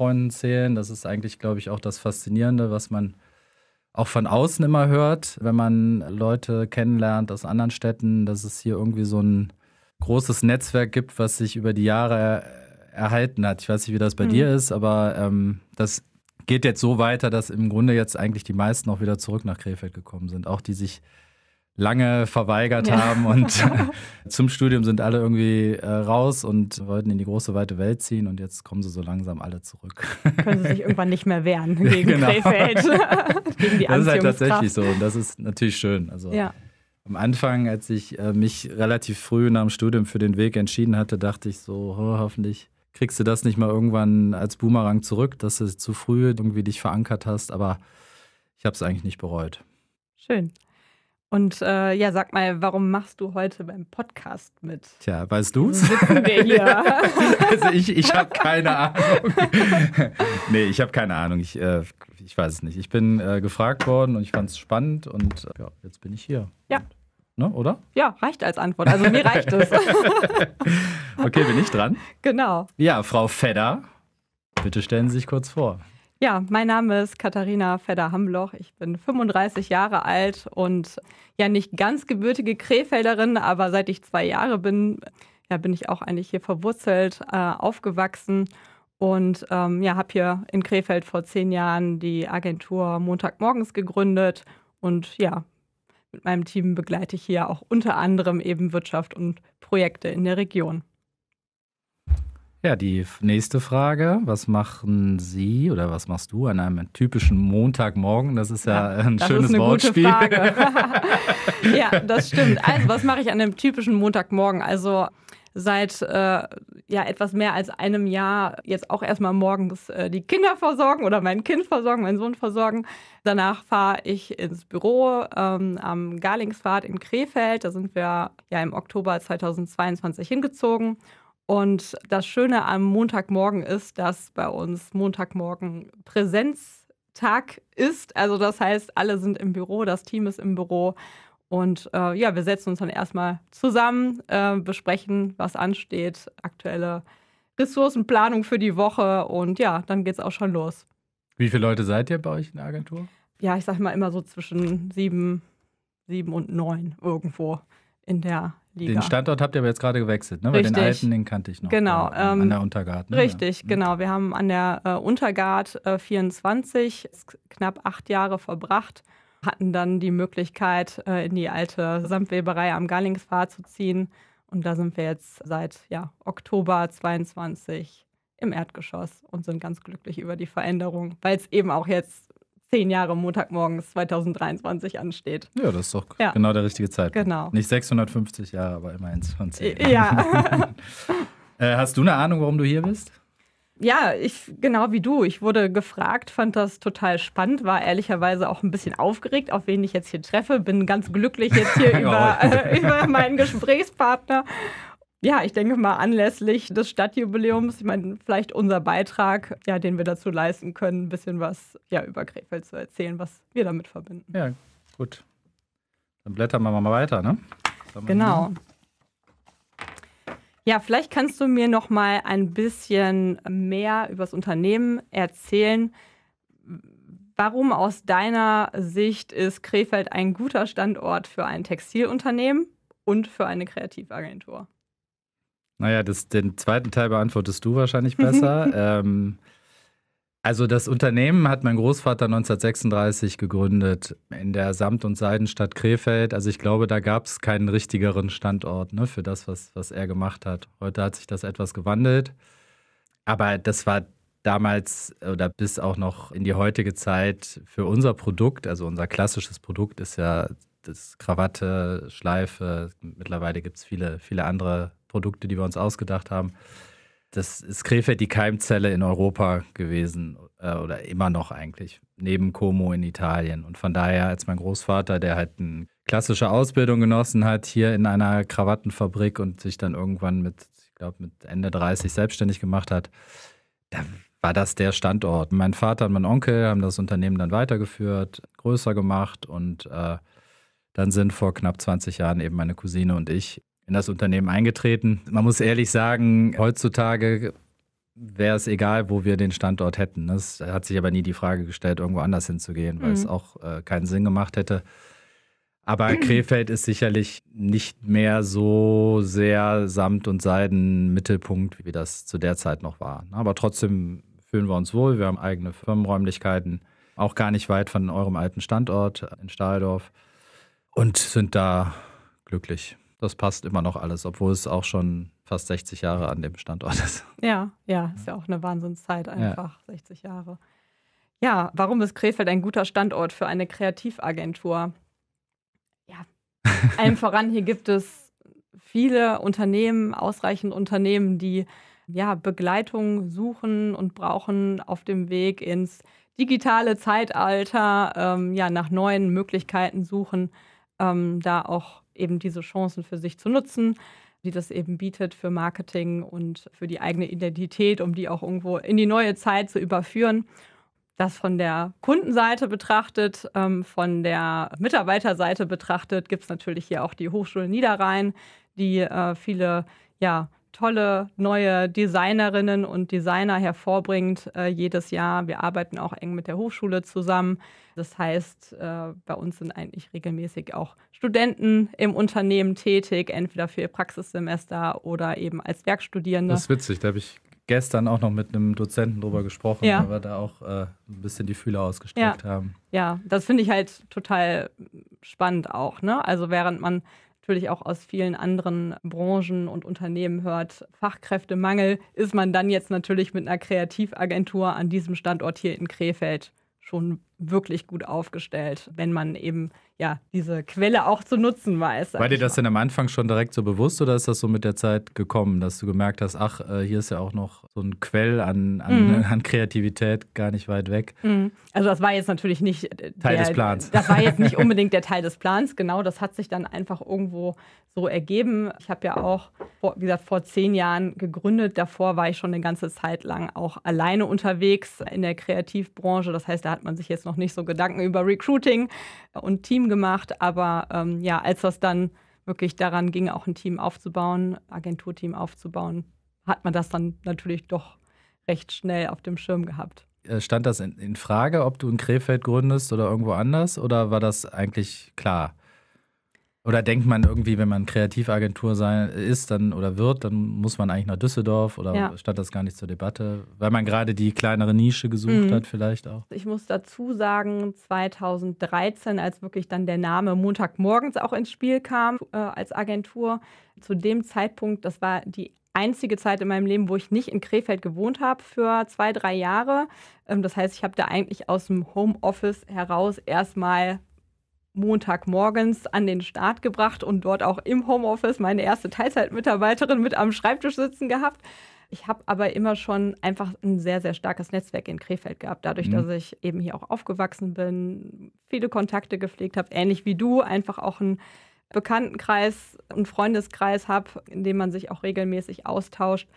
Freunden zählen. Das ist eigentlich, glaube ich, auch das Faszinierende, was man auch von außen immer hört, wenn man Leute kennenlernt aus anderen Städten, dass es hier irgendwie so ein großes Netzwerk gibt, was sich über die Jahre erhalten hat. Ich weiß nicht, wie das bei mhm. dir ist, aber ähm, das geht jetzt so weiter, dass im Grunde jetzt eigentlich die meisten auch wieder zurück nach Krefeld gekommen sind. Auch die sich lange verweigert ja. haben und zum Studium sind alle irgendwie äh, raus und wollten in die große weite Welt ziehen und jetzt kommen sie so langsam alle zurück. Können sie sich irgendwann nicht mehr wehren gegen genau. Krefeld, gegen die Das ist halt tatsächlich so und das ist natürlich schön. Also ja. am Anfang, als ich äh, mich relativ früh nach dem Studium für den Weg entschieden hatte, dachte ich so, oh, hoffentlich kriegst du das nicht mal irgendwann als Boomerang zurück, dass du zu früh irgendwie dich verankert hast, aber ich habe es eigentlich nicht bereut. Schön. Und äh, ja, sag mal, warum machst du heute beim Podcast mit? Tja, weißt du es? also ich, ich habe keine Ahnung. nee, ich habe keine Ahnung. Ich, äh, ich weiß es nicht. Ich bin äh, gefragt worden und ich fand es spannend und äh, ja, jetzt bin ich hier. Ja. ne, oder? Ja, reicht als Antwort. Also mir reicht es. okay, bin ich dran? Genau. Ja, Frau Fedder, bitte stellen Sie sich kurz vor. Ja, mein Name ist Katharina Fedder-Hamloch. Ich bin 35 Jahre alt und ja nicht ganz gebürtige Krefelderin, aber seit ich zwei Jahre bin, ja, bin ich auch eigentlich hier verwurzelt, äh, aufgewachsen und ähm, ja, habe hier in Krefeld vor zehn Jahren die Agentur Montagmorgens gegründet und ja, mit meinem Team begleite ich hier auch unter anderem eben Wirtschaft und Projekte in der Region. Ja, die nächste Frage, was machen Sie oder was machst du an einem typischen Montagmorgen? Das ist ja, ja ein das schönes ist eine Wortspiel. Gute Frage. ja, das stimmt. Also, was mache ich an einem typischen Montagmorgen? Also seit äh, ja etwas mehr als einem Jahr jetzt auch erstmal morgens äh, die Kinder versorgen oder mein Kind versorgen, meinen Sohn versorgen. Danach fahre ich ins Büro ähm, am Garlingsfahrt in Krefeld. Da sind wir ja im Oktober 2022 hingezogen und das Schöne am Montagmorgen ist, dass bei uns Montagmorgen Präsenztag ist. Also das heißt, alle sind im Büro, das Team ist im Büro. Und äh, ja, wir setzen uns dann erstmal zusammen, äh, besprechen, was ansteht, aktuelle Ressourcenplanung für die Woche. Und ja, dann geht es auch schon los. Wie viele Leute seid ihr bei euch in der Agentur? Ja, ich sage mal immer so zwischen sieben, sieben und neun irgendwo in der, Liga. Den Standort habt ihr aber jetzt gerade gewechselt, ne? Weil richtig. den alten, den kannte ich noch. Genau. Da, ähm, an der Untergard. Ne? Richtig, ja. genau. Wir haben an der äh, Untergard äh, 24 knapp acht Jahre verbracht, hatten dann die Möglichkeit, äh, in die alte Samtweberei am Garlingspfad zu ziehen. Und da sind wir jetzt seit ja, Oktober 22 im Erdgeschoss und sind ganz glücklich über die Veränderung, weil es eben auch jetzt zehn Jahre Montagmorgens 2023 ansteht. Ja, das ist doch ja. genau der richtige Zeitpunkt. Genau. Nicht 650 Jahre, aber immerhin 20. Ja. äh, hast du eine Ahnung, warum du hier bist? Ja, ich genau wie du. Ich wurde gefragt, fand das total spannend, war ehrlicherweise auch ein bisschen aufgeregt, auf wen ich jetzt hier treffe. Bin ganz glücklich jetzt hier über, äh, über meinen Gesprächspartner ja, ich denke mal anlässlich des Stadtjubiläums, ich meine, vielleicht unser Beitrag, ja, den wir dazu leisten können, ein bisschen was ja, über Krefeld zu erzählen, was wir damit verbinden. Ja, gut. Dann blättern wir mal weiter, ne? Genau. Ja, vielleicht kannst du mir noch mal ein bisschen mehr über das Unternehmen erzählen. Warum aus deiner Sicht ist Krefeld ein guter Standort für ein Textilunternehmen und für eine Kreativagentur? Naja, das, den zweiten Teil beantwortest du wahrscheinlich besser. Mhm. ähm, also das Unternehmen hat mein Großvater 1936 gegründet in der Samt- und Seidenstadt Krefeld. Also ich glaube, da gab es keinen richtigeren Standort ne, für das, was, was er gemacht hat. Heute hat sich das etwas gewandelt. Aber das war damals oder bis auch noch in die heutige Zeit für unser Produkt, also unser klassisches Produkt ist ja das Krawatte, Schleife. Mittlerweile gibt es viele, viele andere Produkte, die wir uns ausgedacht haben. Das ist Krefeld die Keimzelle in Europa gewesen äh, oder immer noch eigentlich, neben Como in Italien. Und von daher, als mein Großvater, der halt eine klassische Ausbildung genossen hat, hier in einer Krawattenfabrik und sich dann irgendwann mit, ich glaube, mit Ende 30 selbstständig gemacht hat, da war das der Standort. Mein Vater und mein Onkel haben das Unternehmen dann weitergeführt, größer gemacht und äh, dann sind vor knapp 20 Jahren eben meine Cousine und ich in das Unternehmen eingetreten. Man muss ehrlich sagen, heutzutage wäre es egal, wo wir den Standort hätten. Es hat sich aber nie die Frage gestellt, irgendwo anders hinzugehen, weil mhm. es auch äh, keinen Sinn gemacht hätte. Aber Krefeld ist sicherlich nicht mehr so sehr Samt und Seiden Mittelpunkt, wie das zu der Zeit noch war. Aber trotzdem fühlen wir uns wohl. Wir haben eigene Firmenräumlichkeiten, auch gar nicht weit von eurem alten Standort in Stahldorf und sind da glücklich das passt immer noch alles, obwohl es auch schon fast 60 Jahre an dem Standort ist. Ja, ja, ist ja auch eine Wahnsinnszeit einfach, ja. 60 Jahre. Ja, warum ist Krefeld ein guter Standort für eine Kreativagentur? Ja, allem voran, hier gibt es viele Unternehmen, ausreichend Unternehmen, die ja, Begleitung suchen und brauchen auf dem Weg ins digitale Zeitalter, ähm, ja, nach neuen Möglichkeiten suchen, ähm, da auch eben diese Chancen für sich zu nutzen, die das eben bietet für Marketing und für die eigene Identität, um die auch irgendwo in die neue Zeit zu überführen. Das von der Kundenseite betrachtet, ähm, von der Mitarbeiterseite betrachtet, gibt es natürlich hier auch die Hochschule Niederrhein, die äh, viele ja, tolle neue Designerinnen und Designer hervorbringt äh, jedes Jahr. Wir arbeiten auch eng mit der Hochschule zusammen. Das heißt, äh, bei uns sind eigentlich regelmäßig auch Studenten im Unternehmen tätig, entweder für ihr Praxissemester oder eben als Werkstudierende. Das ist witzig, da habe ich gestern auch noch mit einem Dozenten drüber gesprochen, ja. weil wir da auch äh, ein bisschen die Fühler ausgestreckt ja. haben. Ja, das finde ich halt total spannend auch. Ne? Also während man natürlich auch aus vielen anderen Branchen und Unternehmen hört, Fachkräftemangel, ist man dann jetzt natürlich mit einer Kreativagentur an diesem Standort hier in Krefeld schon wirklich gut aufgestellt, wenn man eben ja, diese Quelle auch zu nutzen weiß. War dir das denn am Anfang schon direkt so bewusst oder ist das so mit der Zeit gekommen, dass du gemerkt hast, ach, äh, hier ist ja auch noch so ein Quell an, an, mhm. an Kreativität gar nicht weit weg? Mhm. Also das war jetzt natürlich nicht Teil der, des Plans. Das war jetzt nicht unbedingt der Teil des Plans, genau, das hat sich dann einfach irgendwo so ergeben. Ich habe ja auch, vor, wie gesagt, vor zehn Jahren gegründet. Davor war ich schon eine ganze Zeit lang auch alleine unterwegs in der Kreativbranche. Das heißt, da hat man sich jetzt noch nicht so Gedanken über Recruiting und Team gemacht, aber ähm, ja, als das dann wirklich daran ging, auch ein Team aufzubauen, Agenturteam aufzubauen, hat man das dann natürlich doch recht schnell auf dem Schirm gehabt. Äh, stand das in, in Frage, ob du in Krefeld gründest oder irgendwo anders? Oder war das eigentlich klar? Oder denkt man irgendwie, wenn man Kreativagentur sein, ist dann oder wird, dann muss man eigentlich nach Düsseldorf oder ja. stand das gar nicht zur Debatte, weil man gerade die kleinere Nische gesucht mhm. hat, vielleicht auch? Ich muss dazu sagen, 2013, als wirklich dann der Name Montagmorgens auch ins Spiel kam äh, als Agentur, zu dem Zeitpunkt, das war die einzige Zeit in meinem Leben, wo ich nicht in Krefeld gewohnt habe für zwei, drei Jahre. Ähm, das heißt, ich habe da eigentlich aus dem Homeoffice heraus erstmal Montagmorgens an den Start gebracht und dort auch im Homeoffice meine erste Teilzeitmitarbeiterin mit am Schreibtisch sitzen gehabt. Ich habe aber immer schon einfach ein sehr, sehr starkes Netzwerk in Krefeld gehabt, dadurch, mhm. dass ich eben hier auch aufgewachsen bin, viele Kontakte gepflegt habe, ähnlich wie du, einfach auch einen Bekanntenkreis, einen Freundeskreis habe, in dem man sich auch regelmäßig austauscht.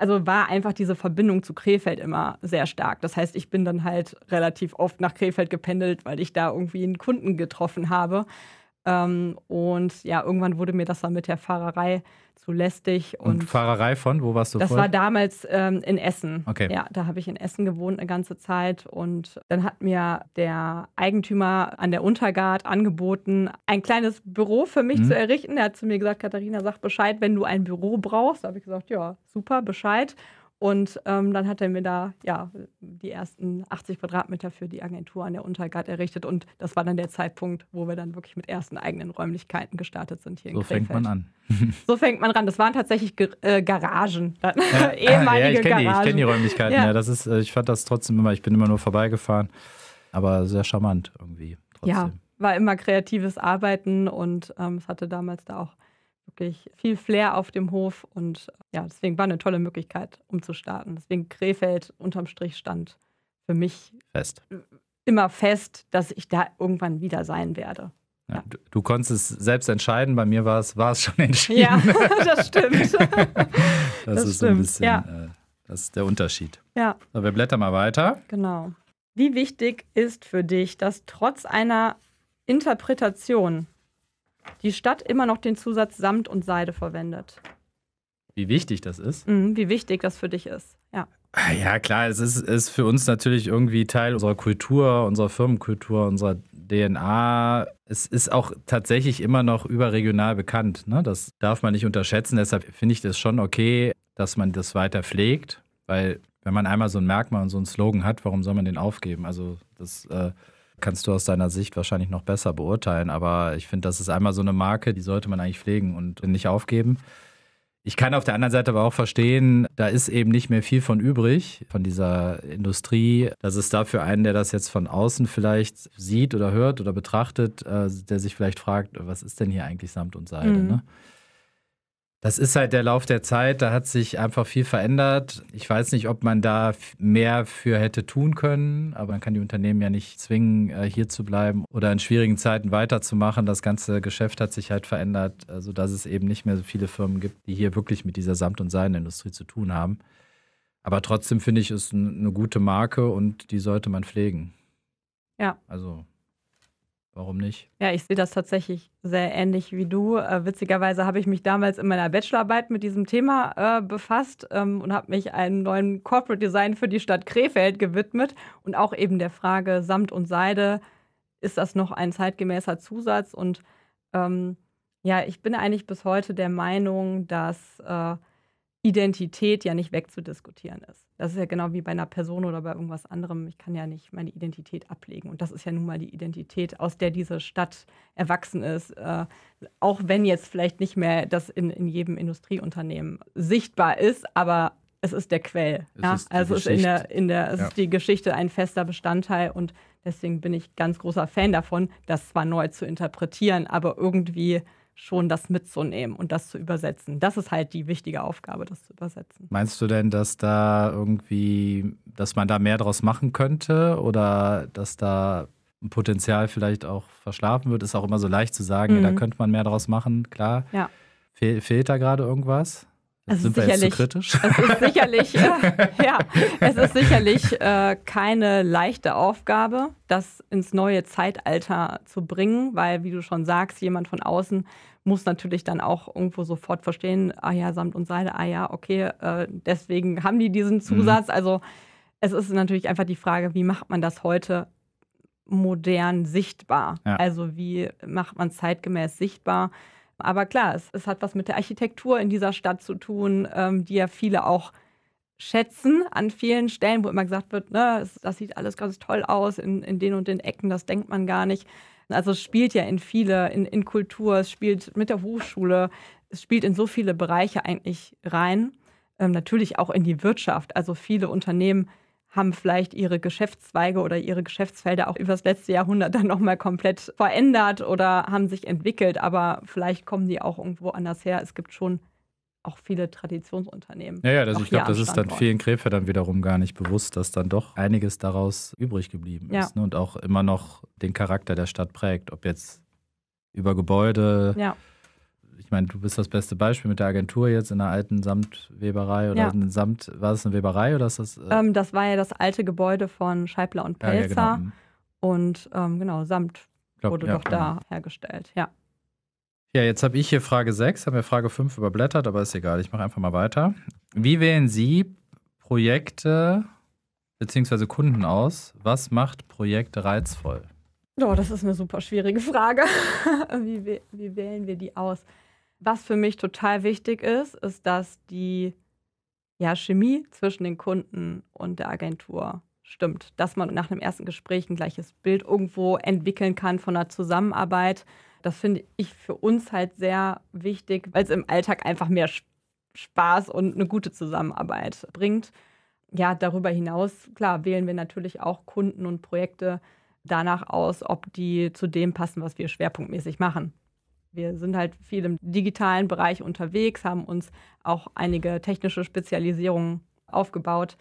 Also war einfach diese Verbindung zu Krefeld immer sehr stark. Das heißt, ich bin dann halt relativ oft nach Krefeld gependelt, weil ich da irgendwie einen Kunden getroffen habe. Ähm, und ja, irgendwann wurde mir das dann mit der Fahrerei zu lästig. Und, und Fahrerei von, wo warst du Das voll? war damals ähm, in Essen. Okay. Ja, da habe ich in Essen gewohnt eine ganze Zeit und dann hat mir der Eigentümer an der Untergard angeboten, ein kleines Büro für mich mhm. zu errichten. Er hat zu mir gesagt, Katharina, sag Bescheid, wenn du ein Büro brauchst. Da habe ich gesagt, ja, super, Bescheid. Und ähm, dann hat er mir da ja die ersten 80 Quadratmeter für die Agentur an der Untergart errichtet. Und das war dann der Zeitpunkt, wo wir dann wirklich mit ersten eigenen Räumlichkeiten gestartet sind hier in So fängt man an. so fängt man ran. Das waren tatsächlich G äh, Garagen, ja. ehemalige ah, ja, ich Garagen. Die, ich kenne die Räumlichkeiten. Ja. ja. das ist. Äh, ich fand das trotzdem immer. Ich bin immer nur vorbeigefahren, aber sehr charmant irgendwie. Trotzdem. Ja, war immer kreatives Arbeiten und ähm, es hatte damals da auch wirklich viel Flair auf dem Hof und äh, ja, deswegen war eine tolle Möglichkeit, um zu starten. Deswegen Krefeld unterm Strich stand für mich fest. immer fest, dass ich da irgendwann wieder sein werde. Ja. Du, du, konntest es selbst entscheiden, bei mir war es, war es schon entschieden. Ja, das stimmt. das, das, ist stimmt. ein bisschen ja. äh, das ist der Unterschied. Ja. So, wir blättern mal weiter. Genau. Wie wichtig ist für dich, dass trotz einer Interpretation die Stadt immer noch den Zusatz Samt und Seide verwendet. Wie wichtig das ist? Mhm, wie wichtig das für dich ist, ja. Ja, klar, es ist, ist für uns natürlich irgendwie Teil unserer Kultur, unserer Firmenkultur, unserer DNA. Es ist auch tatsächlich immer noch überregional bekannt. Ne? Das darf man nicht unterschätzen. Deshalb finde ich das schon okay, dass man das weiter pflegt, weil wenn man einmal so ein Merkmal und so einen Slogan hat, warum soll man den aufgeben? Also das äh, kannst du aus deiner Sicht wahrscheinlich noch besser beurteilen. Aber ich finde, das ist einmal so eine Marke, die sollte man eigentlich pflegen und nicht aufgeben. Ich kann auf der anderen Seite aber auch verstehen, da ist eben nicht mehr viel von übrig, von dieser Industrie, dass es dafür einen, der das jetzt von außen vielleicht sieht oder hört oder betrachtet, äh, der sich vielleicht fragt, was ist denn hier eigentlich Samt und Seide? Mhm. Ne? Das ist halt der Lauf der Zeit, da hat sich einfach viel verändert. Ich weiß nicht, ob man da mehr für hätte tun können, aber man kann die Unternehmen ja nicht zwingen, äh, hier zu bleiben oder in schwierigen Zeiten weiterzumachen. Das ganze Geschäft hat sich halt verändert, sodass also es eben nicht mehr so viele Firmen gibt, die hier wirklich mit dieser Samt- und Seidenindustrie zu tun haben. Aber trotzdem finde ich, es ist eine gute Marke und die sollte man pflegen. Ja. Also Warum nicht? Ja, ich sehe das tatsächlich sehr ähnlich wie du. Äh, witzigerweise habe ich mich damals in meiner Bachelorarbeit mit diesem Thema äh, befasst ähm, und habe mich einem neuen Corporate Design für die Stadt Krefeld gewidmet und auch eben der Frage Samt und Seide, ist das noch ein zeitgemäßer Zusatz? Und ähm, ja, ich bin eigentlich bis heute der Meinung, dass äh, Identität ja nicht wegzudiskutieren ist. Das ist ja genau wie bei einer Person oder bei irgendwas anderem. Ich kann ja nicht meine Identität ablegen. Und das ist ja nun mal die Identität, aus der diese Stadt erwachsen ist. Äh, auch wenn jetzt vielleicht nicht mehr das in, in jedem Industrieunternehmen sichtbar ist, aber es ist der Quell. Es ja? ist also es, ist, in der, in der, es ja. ist die Geschichte ein fester Bestandteil und deswegen bin ich ganz großer Fan davon, das zwar neu zu interpretieren, aber irgendwie schon das mitzunehmen und das zu übersetzen. Das ist halt die wichtige Aufgabe, das zu übersetzen. Meinst du denn, dass da irgendwie, dass man da mehr draus machen könnte oder dass da ein Potenzial vielleicht auch verschlafen wird? Ist auch immer so leicht zu sagen, mhm. ja, da mhm. könnte man mehr draus machen, klar. Ja. Fe fehlt da gerade irgendwas? Also Sind sicherlich, Es ist sicherlich, äh, ja, es ist sicherlich äh, keine leichte Aufgabe, das ins neue Zeitalter zu bringen, weil, wie du schon sagst, jemand von außen muss natürlich dann auch irgendwo sofort verstehen, ah ja, Samt und Seide, ah ja, okay, äh, deswegen haben die diesen mhm. Zusatz. Mhm. Also es ist natürlich einfach die Frage, wie macht man das heute modern sichtbar? Ja. Also wie macht man zeitgemäß sichtbar? Aber klar, es, es, hat was mit der Architektur in dieser Stadt zu tun, ähm, die ja viele auch schätzen an vielen Stellen, wo immer gesagt wird, ne, das sieht alles ganz toll aus in, in den und den Ecken, das denkt man gar nicht. Also es spielt ja in viele, in, in Kultur, es spielt mit der Hochschule, es spielt in so viele Bereiche eigentlich rein. Ähm, natürlich auch in die Wirtschaft. Also viele Unternehmen haben vielleicht ihre Geschäftszweige oder ihre Geschäftsfelder auch übers letzte Jahrhundert dann nochmal komplett verändert oder haben sich entwickelt, aber vielleicht kommen die auch irgendwo anders her. Es gibt schon auch viele Traditionsunternehmen. Ja, ja, also ich glaube, das ist dann vielen Krefeld wiederum gar nicht bewusst, dass dann doch einiges daraus übrig geblieben ja. ist ne? und auch immer noch den Charakter der Stadt prägt, ob jetzt über Gebäude, ja ich meine, du bist das beste Beispiel mit der Agentur jetzt in der alten Samtweberei oder ja. in Samt, war das eine Weberei oder ist das? Äh ähm, das war ja das alte Gebäude von Scheibler und Pelzer ja, ja, genau. Mhm. und ähm, genau, Samt glaub, wurde doch da genau. hergestellt, ja. Ja, jetzt habe ich hier Frage 6, habe mir Frage 5 überblättert, aber ist egal, ich mache einfach mal weiter. Wie wählen Sie Projekte bzw. Kunden aus? Was macht Projekte reizvoll? Oh, das ist eine super schwierige Frage. wie, wie wählen wir die aus? Was für mich total wichtig ist, ist, dass die ja, Chemie zwischen den Kunden und der Agentur stimmt. Dass man nach einem ersten Gespräch ein gleiches Bild irgendwo entwickeln kann von einer Zusammenarbeit. Das finde ich für uns halt sehr wichtig, weil es im Alltag einfach mehr Spaß und eine gute Zusammenarbeit bringt. Ja, darüber hinaus, klar, wählen wir natürlich auch Kunden und Projekte danach aus, ob die zu dem passen, was wir schwerpunktmäßig machen. Wir sind halt viel im digitalen Bereich unterwegs, haben uns auch einige technische Spezialisierungen aufgebaut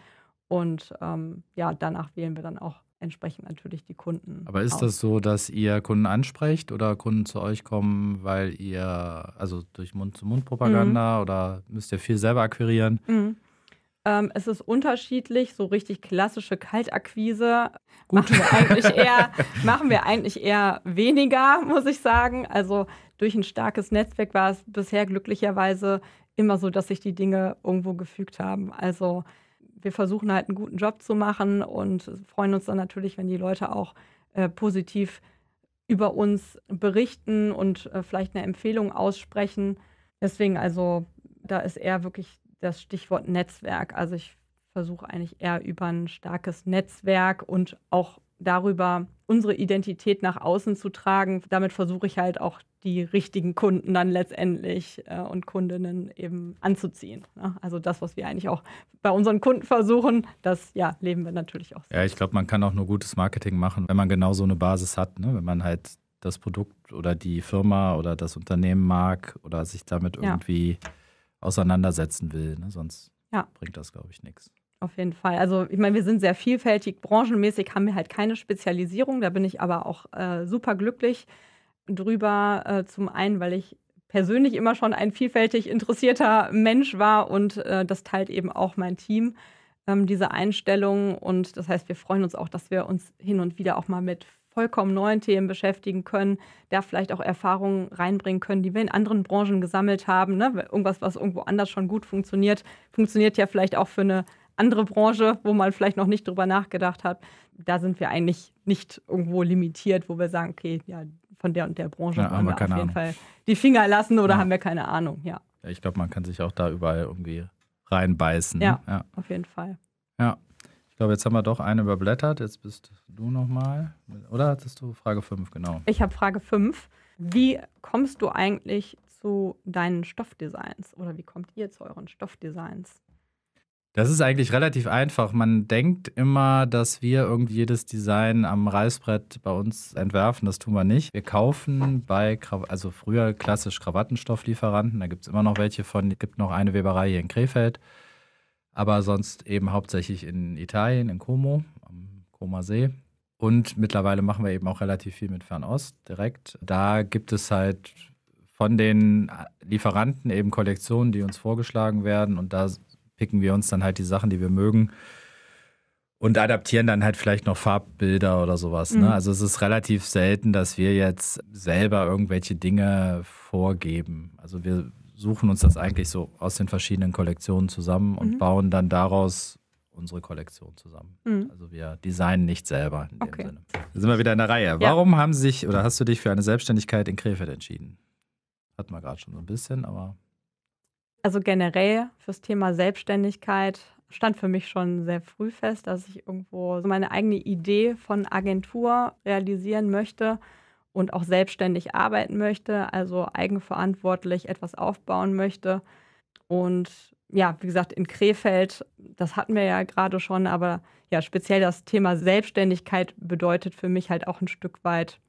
und ähm, ja, danach wählen wir dann auch entsprechend natürlich die Kunden. Aber ist aus. das so, dass ihr Kunden ansprecht oder Kunden zu euch kommen, weil ihr, also durch Mund-zu-Mund-Propaganda mhm. oder müsst ihr viel selber akquirieren? Mhm. Ähm, es ist unterschiedlich, so richtig klassische Kaltakquise Machen, wir eigentlich eher, machen wir eigentlich eher weniger, muss ich sagen. Also durch ein starkes Netzwerk war es bisher glücklicherweise immer so, dass sich die Dinge irgendwo gefügt haben. Also wir versuchen halt einen guten Job zu machen und freuen uns dann natürlich, wenn die Leute auch äh, positiv über uns berichten und äh, vielleicht eine Empfehlung aussprechen. Deswegen also, da ist eher wirklich das Stichwort Netzwerk. Also ich versuche eigentlich eher über ein starkes Netzwerk und auch darüber unsere Identität nach außen zu tragen. Damit versuche ich halt auch die richtigen Kunden dann letztendlich äh, und Kundinnen eben anzuziehen. Ne? Also das, was wir eigentlich auch bei unseren Kunden versuchen, das ja, leben wir natürlich auch. Ja, ich glaube, man kann auch nur gutes Marketing machen, wenn man genau so eine Basis hat, ne? wenn man halt das Produkt oder die Firma oder das Unternehmen mag oder sich damit irgendwie ja auseinandersetzen will. Ne? Sonst ja. bringt das, glaube ich, nichts. Auf jeden Fall. Also ich meine, wir sind sehr vielfältig. Branchenmäßig haben wir halt keine Spezialisierung. Da bin ich aber auch äh, super glücklich drüber. Äh, zum einen, weil ich persönlich immer schon ein vielfältig interessierter Mensch war und äh, das teilt eben auch mein Team, ähm, diese Einstellung. Und das heißt, wir freuen uns auch, dass wir uns hin und wieder auch mal mit vollkommen neuen Themen beschäftigen können, da vielleicht auch Erfahrungen reinbringen können, die wir in anderen Branchen gesammelt haben. Ne? Irgendwas, was irgendwo anders schon gut funktioniert, funktioniert ja vielleicht auch für eine andere Branche, wo man vielleicht noch nicht drüber nachgedacht hat. Da sind wir eigentlich nicht irgendwo limitiert, wo wir sagen, okay, ja, von der und der Branche ja, haben wir, auf jeden Ahnung. Fall die Finger lassen oder ja. haben wir keine Ahnung, ja. ja ich glaube, man kann sich auch da überall irgendwie reinbeißen. Ja, ne? ja, auf jeden Fall. Ja glaube, jetzt haben wir doch eine überblättert. Jetzt bist du nochmal. Oder hattest du Frage 5, genau? Ich habe Frage 5. Wie kommst du eigentlich zu deinen Stoffdesigns? Oder wie kommt ihr zu euren Stoffdesigns? Das ist eigentlich relativ einfach. Man denkt immer, dass wir irgendwie jedes Design am Reißbrett bei uns entwerfen. Das tun wir nicht. Wir kaufen bei, also früher klassisch Krawattenstofflieferanten, da gibt es immer noch welche von, es gibt noch eine Weberei hier in Krefeld aber sonst eben hauptsächlich in Italien, in Como, am Comer See. Und mittlerweile machen wir eben auch relativ viel mit Fernost direkt. Da gibt es halt von den Lieferanten eben Kollektionen, die uns vorgeschlagen werden und da picken wir uns dann halt die Sachen, die wir mögen und adaptieren dann halt vielleicht noch Farbbilder oder sowas. Ne? Mhm. Ne? Also es ist relativ selten, dass wir jetzt selber irgendwelche Dinge vorgeben. Also wir suchen uns das eigentlich so aus den verschiedenen Kollektionen zusammen und mhm. bauen dann daraus unsere Kollektion zusammen. Mhm. Also wir designen nicht selber in okay. dem Sinne. Da sind wir wieder in der Reihe. Ja. Warum haben Sie sich oder hast du dich für eine Selbstständigkeit in Krefeld entschieden? Hatten wir gerade schon so ein bisschen, aber. Also generell fürs Thema Selbstständigkeit stand für mich schon sehr früh fest, dass ich irgendwo meine eigene Idee von Agentur realisieren möchte und auch selbstständig arbeiten möchte, also eigenverantwortlich etwas aufbauen möchte. Und ja, wie gesagt, in Krefeld, das hatten wir ja gerade schon, aber ja, speziell das Thema Selbstständigkeit bedeutet für mich halt auch ein Stück weit,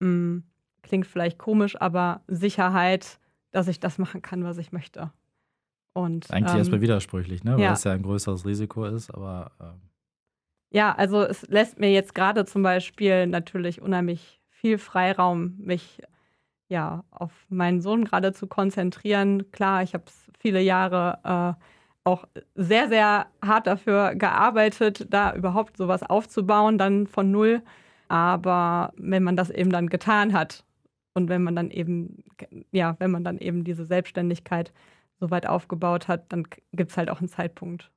mh, hm, klingt vielleicht komisch, aber Sicherheit, dass ich das machen kann, was ich möchte. Und, Eigentlich ähm, erstmal widersprüchlich, ne? weil ja. es ja ein größeres Risiko ist, aber. Ähm. Ja, also es lässt mir jetzt gerade zum Beispiel natürlich unheimlich viel Freiraum, mich ja auf meinen Sohn gerade zu konzentrieren. Klar, ich habe viele Jahre äh, auch sehr, sehr hart dafür gearbeitet, da überhaupt sowas aufzubauen, dann von null. Aber wenn man das eben dann getan hat und wenn man dann eben, ja, wenn man dann eben diese Selbstständigkeit so weit aufgebaut hat, dann gibt es halt auch einen Zeitpunkt,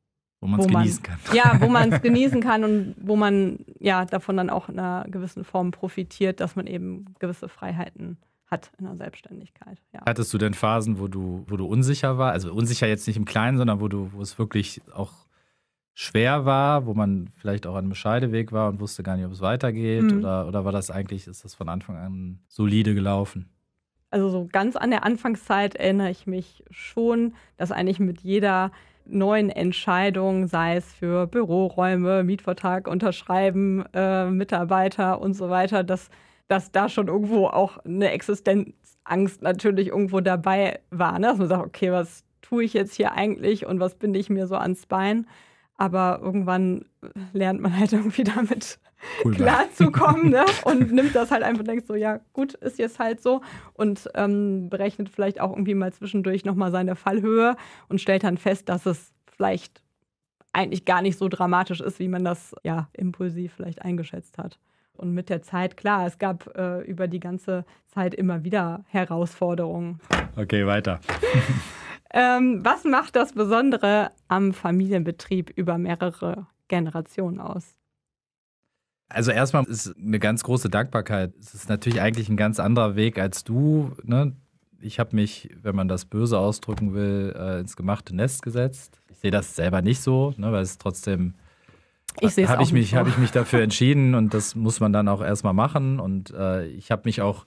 wo man es genießen kann. Ja, wo man es genießen kann und wo man ja davon dann auch in einer gewissen Form profitiert, dass man eben gewisse Freiheiten hat in der Selbstständigkeit. Ja. Hattest du denn Phasen, wo du, wo du unsicher war? Also unsicher jetzt nicht im Kleinen, sondern wo du, wo es wirklich auch schwer war, wo man vielleicht auch an einem Scheideweg war und wusste gar nicht, ob es weitergeht? Mhm. Oder, oder war das eigentlich, ist das von Anfang an solide gelaufen? Also so ganz an der Anfangszeit erinnere ich mich schon, dass eigentlich mit jeder neuen Entscheidungen, sei es für Büroräume, Mietvertrag unterschreiben, äh, Mitarbeiter und so weiter, dass, dass da schon irgendwo auch eine Existenzangst natürlich irgendwo dabei war. Ne? Dass man sagt, okay, was tue ich jetzt hier eigentlich und was binde ich mir so ans Bein? Aber irgendwann lernt man halt irgendwie damit cool, klarzukommen ne? und nimmt das halt einfach und denkt so, ja gut, ist jetzt halt so und ähm, berechnet vielleicht auch irgendwie mal zwischendurch nochmal seine Fallhöhe und stellt dann fest, dass es vielleicht eigentlich gar nicht so dramatisch ist, wie man das ja impulsiv vielleicht eingeschätzt hat. Und mit der Zeit, klar, es gab äh, über die ganze Zeit immer wieder Herausforderungen. Okay, weiter. Ähm, was macht das Besondere am Familienbetrieb über mehrere Generationen aus? Also erstmal ist eine ganz große Dankbarkeit. Es ist natürlich eigentlich ein ganz anderer Weg als du. Ne? Ich habe mich, wenn man das böse ausdrücken will, äh, ins gemachte Nest gesetzt. Ich sehe das selber nicht so, ne, weil es trotzdem ich habe ich, mich, hab ich mich dafür entschieden und das muss man dann auch erstmal machen. Und äh, ich habe mich auch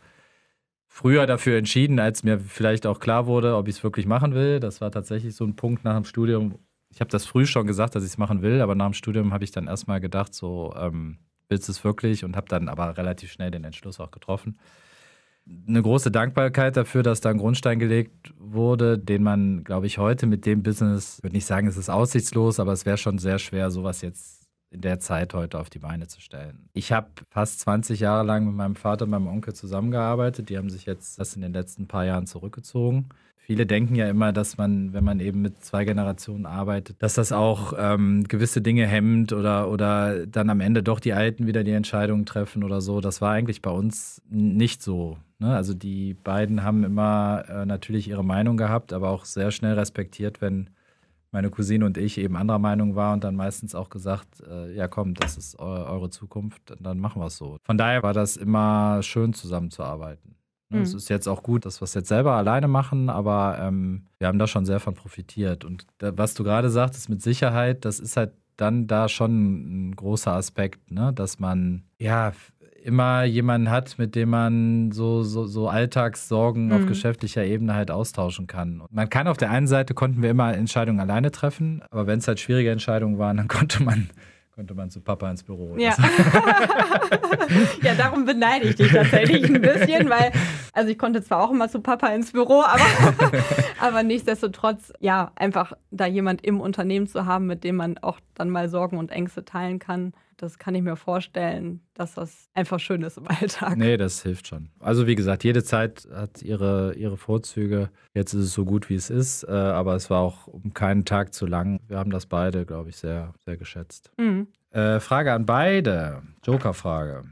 früher dafür entschieden, als mir vielleicht auch klar wurde, ob ich es wirklich machen will. Das war tatsächlich so ein Punkt nach dem Studium. Ich habe das früh schon gesagt, dass ich es machen will, aber nach dem Studium habe ich dann erstmal gedacht, so ähm, willst du es wirklich und habe dann aber relativ schnell den Entschluss auch getroffen. Eine große Dankbarkeit dafür, dass da ein Grundstein gelegt wurde, den man, glaube ich, heute mit dem Business, würde nicht sagen, es ist aussichtslos, aber es wäre schon sehr schwer, sowas jetzt in der Zeit heute auf die Beine zu stellen. Ich habe fast 20 Jahre lang mit meinem Vater und meinem Onkel zusammengearbeitet. Die haben sich jetzt das in den letzten paar Jahren zurückgezogen. Viele denken ja immer, dass man, wenn man eben mit zwei Generationen arbeitet, dass das auch ähm, gewisse Dinge hemmt oder, oder dann am Ende doch die Alten wieder die Entscheidungen treffen oder so. Das war eigentlich bei uns nicht so. Ne? Also die beiden haben immer äh, natürlich ihre Meinung gehabt, aber auch sehr schnell respektiert, wenn meine Cousine und ich eben anderer Meinung war und dann meistens auch gesagt, äh, ja komm, das ist eure Zukunft, dann machen wir es so. Von daher war das immer schön zusammenzuarbeiten. Ne, mhm. Es ist jetzt auch gut, dass wir es jetzt selber alleine machen, aber ähm, wir haben da schon sehr von profitiert. Und da, was du gerade sagtest mit Sicherheit, das ist halt dann da schon ein großer Aspekt, ne? dass man ja immer jemanden hat, mit dem man so, so, so Alltagssorgen mhm. auf geschäftlicher Ebene halt austauschen kann. Man kann auf der einen Seite, konnten wir immer Entscheidungen alleine treffen, aber wenn es halt schwierige Entscheidungen waren, dann konnte man könnte man zu Papa ins Büro. Ja. ja, darum beneide ich dich tatsächlich ein bisschen, weil, also ich konnte zwar auch immer zu Papa ins Büro, aber, aber nichtsdestotrotz, ja, einfach da jemand im Unternehmen zu haben, mit dem man auch dann mal Sorgen und Ängste teilen kann, das kann ich mir vorstellen, dass das einfach schön ist im Alltag. Nee, das hilft schon. Also wie gesagt, jede Zeit hat ihre, ihre Vorzüge. Jetzt ist es so gut, wie es ist, äh, aber es war auch um keinen Tag zu lang. Wir haben das beide, glaube ich, sehr, sehr geschätzt. Mhm. Äh, Frage an beide, Joker-Frage.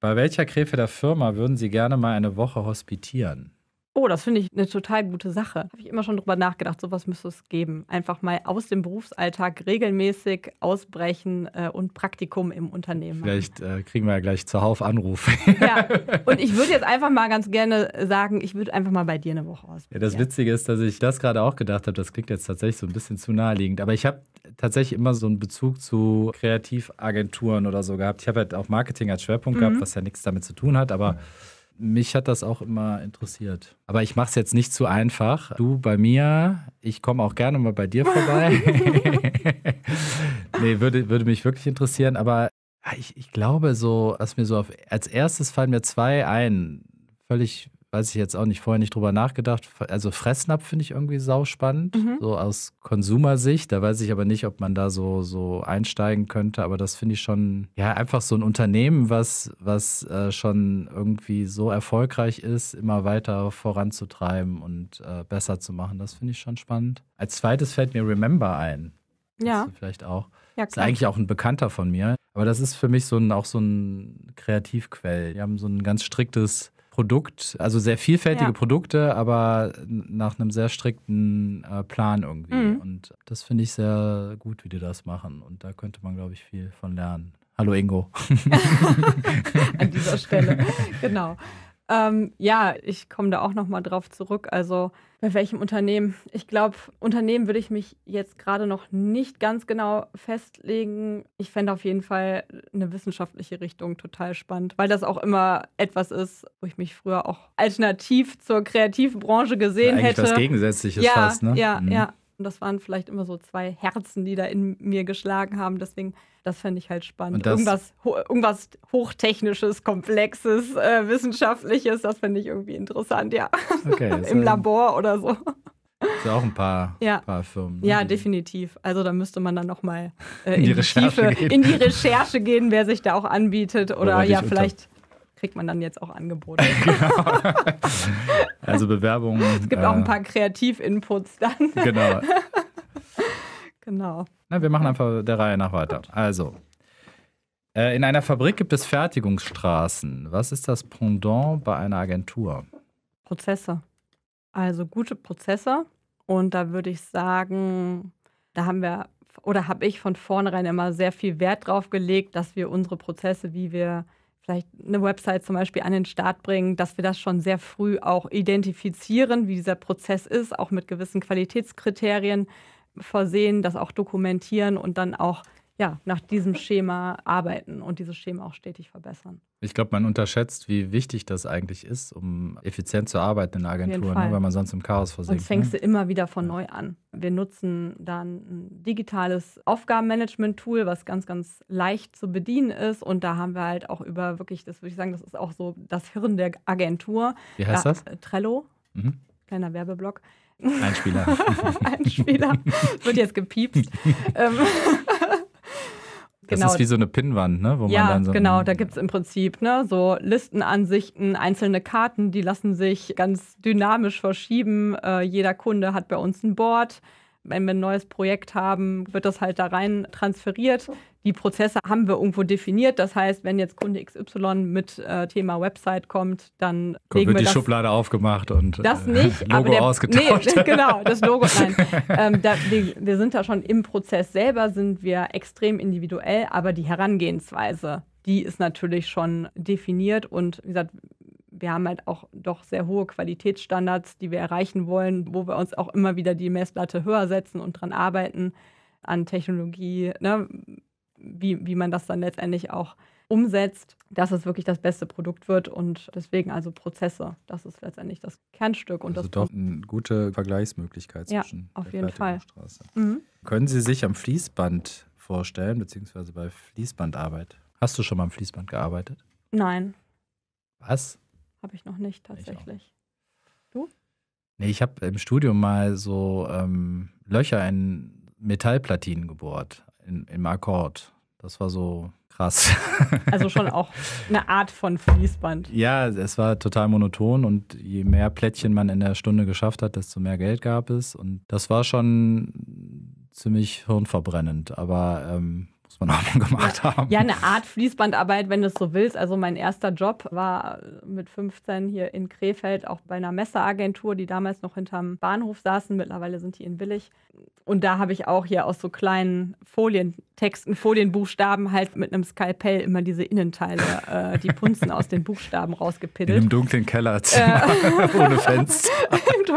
Bei welcher der Firma würden Sie gerne mal eine Woche hospitieren? Oh, das finde ich eine total gute Sache. Habe ich immer schon drüber nachgedacht, sowas müsste es geben. Einfach mal aus dem Berufsalltag regelmäßig ausbrechen äh, und Praktikum im Unternehmen. Vielleicht äh, kriegen wir ja gleich zuhauf Anrufe. Ja, und ich würde jetzt einfach mal ganz gerne sagen, ich würde einfach mal bei dir eine Woche ausprobieren. Ja, das Witzige ist, dass ich das gerade auch gedacht habe, das klingt jetzt tatsächlich so ein bisschen zu naheliegend. Aber ich habe tatsächlich immer so einen Bezug zu Kreativagenturen oder so gehabt. Ich habe halt auch Marketing als Schwerpunkt mhm. gehabt, was ja nichts damit zu tun hat, aber. Mhm mich hat das auch immer interessiert. Aber ich mache es jetzt nicht zu einfach. Du bei mir, ich komme auch gerne mal bei dir vorbei. nee, würde, würde mich wirklich interessieren. Aber ich, ich glaube so, was mir so auf, als erstes fallen mir zwei ein. Völlig weiß ich jetzt auch nicht, vorher nicht drüber nachgedacht. Also Fressnapf finde ich irgendwie sauspannend, mhm. so aus Konsumersicht. Da weiß ich aber nicht, ob man da so, so einsteigen könnte. Aber das finde ich schon, ja, einfach so ein Unternehmen, was, was äh, schon irgendwie so erfolgreich ist, immer weiter voranzutreiben und äh, besser zu machen. Das finde ich schon spannend. Als zweites fällt mir Remember ein. Ja. Vielleicht auch. Ja, ist eigentlich auch ein Bekannter von mir. Aber das ist für mich so ein, auch so ein Kreativquell. Die haben so ein ganz striktes Produkt, also sehr vielfältige ja. Produkte, aber nach einem sehr strikten äh, Plan irgendwie. Mhm. Und das finde ich sehr gut, wie die das machen. Und da könnte man, glaube ich, viel von lernen. Hallo Ingo. An dieser Stelle, genau. Ähm, ja, ich komme da auch nochmal drauf zurück. Also bei welchem Unternehmen? Ich glaube, Unternehmen würde ich mich jetzt gerade noch nicht ganz genau festlegen. Ich fände auf jeden Fall eine wissenschaftliche Richtung total spannend, weil das auch immer etwas ist, wo ich mich früher auch alternativ zur kreativen Branche gesehen ja, hätte. Was Gegensätzliches ja, fast, ne? Ja, mhm. ja. Und das waren vielleicht immer so zwei Herzen, die da in mir geschlagen haben. Deswegen, das fände ich halt spannend. Irgendwas, ho irgendwas Hochtechnisches, Komplexes, äh, Wissenschaftliches, das fände ich irgendwie interessant, ja. Okay, Im Labor oder so. Ist ja auch ein paar, ja. paar Firmen. Ne? Ja, definitiv. Also da müsste man dann nochmal äh, in, in, in, die Recherche gehen, wer sich da auch anbietet. Oder ja, vielleicht kriegt man dann jetzt auch Angebote. genau. Also Bewerbungen. Es gibt äh, auch ein äh, paar Kreativinputs dann. Genau. genau. Na, wir machen einfach der Reihe nach weiter. Gut. Also, äh, in einer Fabrik gibt es Fertigungsstraßen. Was ist das Pendant bei einer Agentur? Prozesse. Also gute Prozesse. Und da würde ich sagen, da haben wir oder habe ich von vornherein immer sehr viel Wert drauf gelegt, dass wir unsere Prozesse, wie wir vielleicht eine Website zum Beispiel an den Start bringen, dass wir das schon sehr früh auch identifizieren, wie dieser Prozess ist, auch mit gewissen Qualitätskriterien versehen, das auch dokumentieren und dann auch ja, nach diesem Schema arbeiten und dieses Schema auch stetig verbessern. Ich glaube, man unterschätzt, wie wichtig das eigentlich ist, um effizient zu arbeiten in der Agentur, ne, weil man sonst im Chaos versinkt. Sonst fängst ne? du immer wieder von ja. neu an. Wir nutzen dann ein digitales Aufgabenmanagement-Tool, was ganz, ganz leicht zu bedienen ist. Und da haben wir halt auch über wirklich, das würde ich sagen, das ist auch so das Hirn der Agentur. Wie heißt da, das? Äh, Trello. Mhm. Kleiner Werbeblock. Einspieler. Einspieler. Wird jetzt gepiepst. Ähm, das ist genau. wie so eine Pinnwand, ne? Wo ja, man dann so genau. Da gibt es im Prinzip ne, so Listenansichten, einzelne Karten, die lassen sich ganz dynamisch verschieben. Äh, jeder Kunde hat bei uns ein Board. Wenn wir ein neues Projekt haben, wird das halt da rein transferiert. Die Prozesse haben wir irgendwo definiert. Das heißt, wenn jetzt Kunde XY mit äh, Thema Website kommt, dann Gut, wird die das, Schublade aufgemacht und äh, das nicht, äh, Logo aber der, ausgetauscht. Nee, genau, das Logo. Nein, ähm, da, wir, wir sind da schon im Prozess selber, sind wir extrem individuell, aber die Herangehensweise die ist natürlich schon definiert und wie gesagt, wir haben halt auch doch sehr hohe Qualitätsstandards, die wir erreichen wollen, wo wir uns auch immer wieder die Messlatte höher setzen und dran arbeiten an Technologie, ne, wie, wie man das dann letztendlich auch umsetzt, dass es wirklich das beste Produkt wird und deswegen also Prozesse, das ist letztendlich das Kernstück und also das doch eine gute Vergleichsmöglichkeit ja, zwischen der jeden Fall. Mhm. Können Sie sich am Fließband vorstellen beziehungsweise bei Fließbandarbeit? Hast du schon mal am Fließband gearbeitet? Nein. Was? Habe ich noch nicht tatsächlich. Du? Nee, ich habe im Studium mal so ähm, Löcher in Metallplatinen gebohrt, in, im Akkord. Das war so krass. Also schon auch eine Art von Fließband. ja, es war total monoton und je mehr Plättchen man in der Stunde geschafft hat, desto mehr Geld gab es. Und das war schon ziemlich hirnverbrennend, aber ähm, muss man auch mal gemacht ja. haben. Ja, eine Art Fließbandarbeit, wenn du es so willst. Also mein erster Job war äh, mit 15 hier in Krefeld, auch bei einer Messeagentur, die damals noch hinterm Bahnhof saßen. Mittlerweile sind die in Willig. Und da habe ich auch hier aus so kleinen Folientexten, Folienbuchstaben halt mit einem Skalpell immer diese Innenteile, äh, die Punzen aus den Buchstaben rausgepittelt. Im dunklen Keller, äh. ohne Fenster.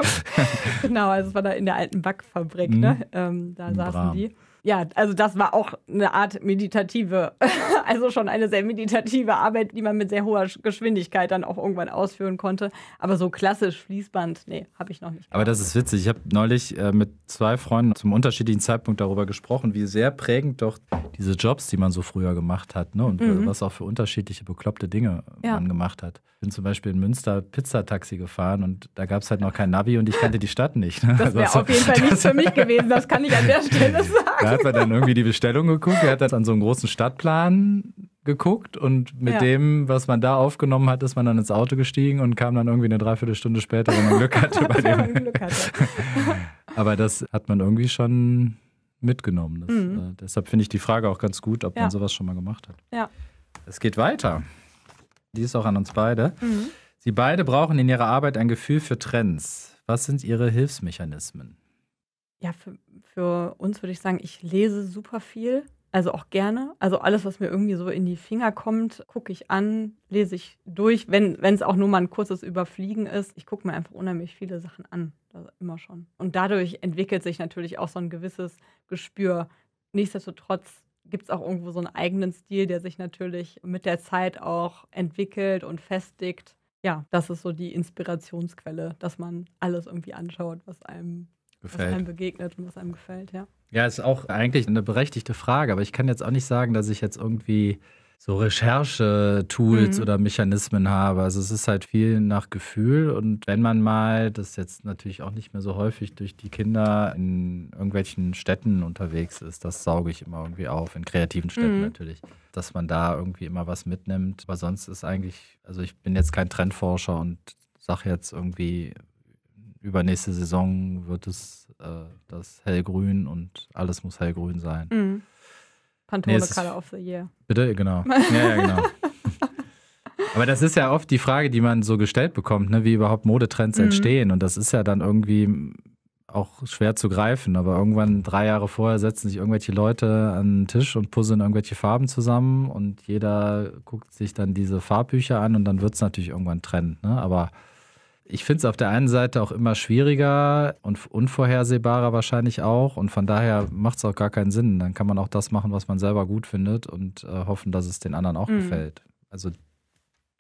genau, also es war da in der alten Backfabrik, ne? Mhm. Ähm, da Bra. saßen die. Ja, also das war auch eine Art meditative, also schon eine sehr meditative Arbeit, die man mit sehr hoher Geschwindigkeit dann auch irgendwann ausführen konnte. Aber so klassisch Fließband, nee, habe ich noch nicht. Gehabt. Aber das ist witzig. Ich habe neulich äh, mit zwei Freunden zum unterschiedlichen Zeitpunkt darüber gesprochen, wie sehr prägend doch diese Jobs, die man so früher gemacht hat, ne? und mhm. was auch für unterschiedliche bekloppte Dinge ja. man gemacht hat bin zum Beispiel in Münster Pizzataxi gefahren und da gab es halt noch kein Navi und ich kannte die Stadt nicht. Ne? Das wäre also, auf jeden Fall nichts für mich gewesen, das kann ich an der Stelle sagen. Da hat man dann irgendwie die Bestellung geguckt, er hat dann an so einen großen Stadtplan geguckt und mit ja. dem, was man da aufgenommen hat, ist man dann ins Auto gestiegen und kam dann irgendwie eine Dreiviertelstunde später, wenn man Glück hatte. Bei dem. Aber das hat man irgendwie schon mitgenommen. Das, mhm. äh, deshalb finde ich die Frage auch ganz gut, ob ja. man sowas schon mal gemacht hat. Ja. Es geht weiter die ist auch an uns beide. Mhm. Sie beide brauchen in ihrer Arbeit ein Gefühl für Trends. Was sind ihre Hilfsmechanismen? Ja, für, für uns würde ich sagen, ich lese super viel, also auch gerne. Also alles, was mir irgendwie so in die Finger kommt, gucke ich an, lese ich durch. Wenn es auch nur mal ein kurzes Überfliegen ist, ich gucke mir einfach unheimlich viele Sachen an. Also immer schon. Und dadurch entwickelt sich natürlich auch so ein gewisses Gespür. Nichtsdestotrotz gibt es auch irgendwo so einen eigenen Stil, der sich natürlich mit der Zeit auch entwickelt und festigt. Ja, das ist so die Inspirationsquelle, dass man alles irgendwie anschaut, was einem, gefällt. was einem begegnet und was einem gefällt, ja. Ja, ist auch eigentlich eine berechtigte Frage, aber ich kann jetzt auch nicht sagen, dass ich jetzt irgendwie so Recherche-Tools mhm. oder Mechanismen habe. Also es ist halt viel nach Gefühl. Und wenn man mal, das ist jetzt natürlich auch nicht mehr so häufig, durch die Kinder in irgendwelchen Städten unterwegs ist, das sauge ich immer irgendwie auf, in kreativen Städten mhm. natürlich, dass man da irgendwie immer was mitnimmt. Aber sonst ist eigentlich, also ich bin jetzt kein Trendforscher und sage jetzt irgendwie, übernächste Saison wird es äh, das hellgrün und alles muss hellgrün sein. Mhm. Pantone nee, Color of the Year. Bitte, genau. Ja, ja, genau. Aber das ist ja oft die Frage, die man so gestellt bekommt, ne? wie überhaupt Modetrends mhm. entstehen. Und das ist ja dann irgendwie auch schwer zu greifen. Aber irgendwann, drei Jahre vorher, setzen sich irgendwelche Leute an den Tisch und puzzeln irgendwelche Farben zusammen. Und jeder guckt sich dann diese Farbbücher an und dann wird es natürlich irgendwann Trend. Ne? Aber ich finde es auf der einen Seite auch immer schwieriger und unvorhersehbarer wahrscheinlich auch. Und von daher macht es auch gar keinen Sinn. Dann kann man auch das machen, was man selber gut findet und äh, hoffen, dass es den anderen auch mhm. gefällt. Also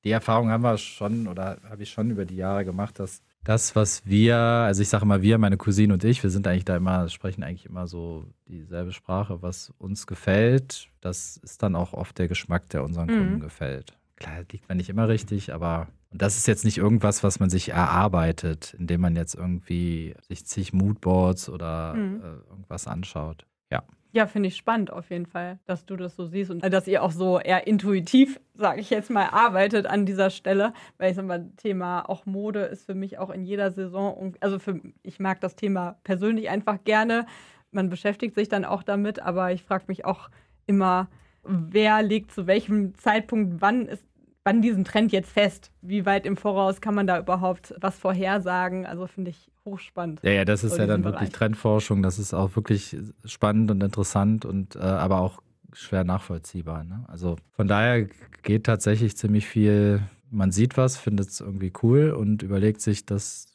die Erfahrung haben wir schon oder habe ich schon über die Jahre gemacht, dass das, was wir, also ich sage immer wir, meine Cousine und ich, wir sind eigentlich da immer, sprechen eigentlich immer so dieselbe Sprache, was uns gefällt, das ist dann auch oft der Geschmack, der unseren mhm. Kunden gefällt. Klar, liegt man nicht immer richtig, aber und das ist jetzt nicht irgendwas, was man sich erarbeitet, indem man jetzt irgendwie sich zig Moodboards oder mhm. äh, irgendwas anschaut. Ja. Ja, finde ich spannend auf jeden Fall, dass du das so siehst und dass ihr auch so eher intuitiv, sage ich jetzt mal, arbeitet an dieser Stelle, weil ich sag mal, Thema auch Mode ist für mich auch in jeder Saison, also für, ich mag das Thema persönlich einfach gerne. Man beschäftigt sich dann auch damit, aber ich frage mich auch immer, wer legt zu welchem Zeitpunkt wann ist wann diesen Trend jetzt fest? Wie weit im Voraus kann man da überhaupt was vorhersagen? Also finde ich hochspannend. Ja, ja, das ist ja dann Bereich. wirklich Trendforschung. Das ist auch wirklich spannend und interessant und äh, aber auch schwer nachvollziehbar. Ne? Also von daher geht tatsächlich ziemlich viel. Man sieht was, findet es irgendwie cool und überlegt sich, das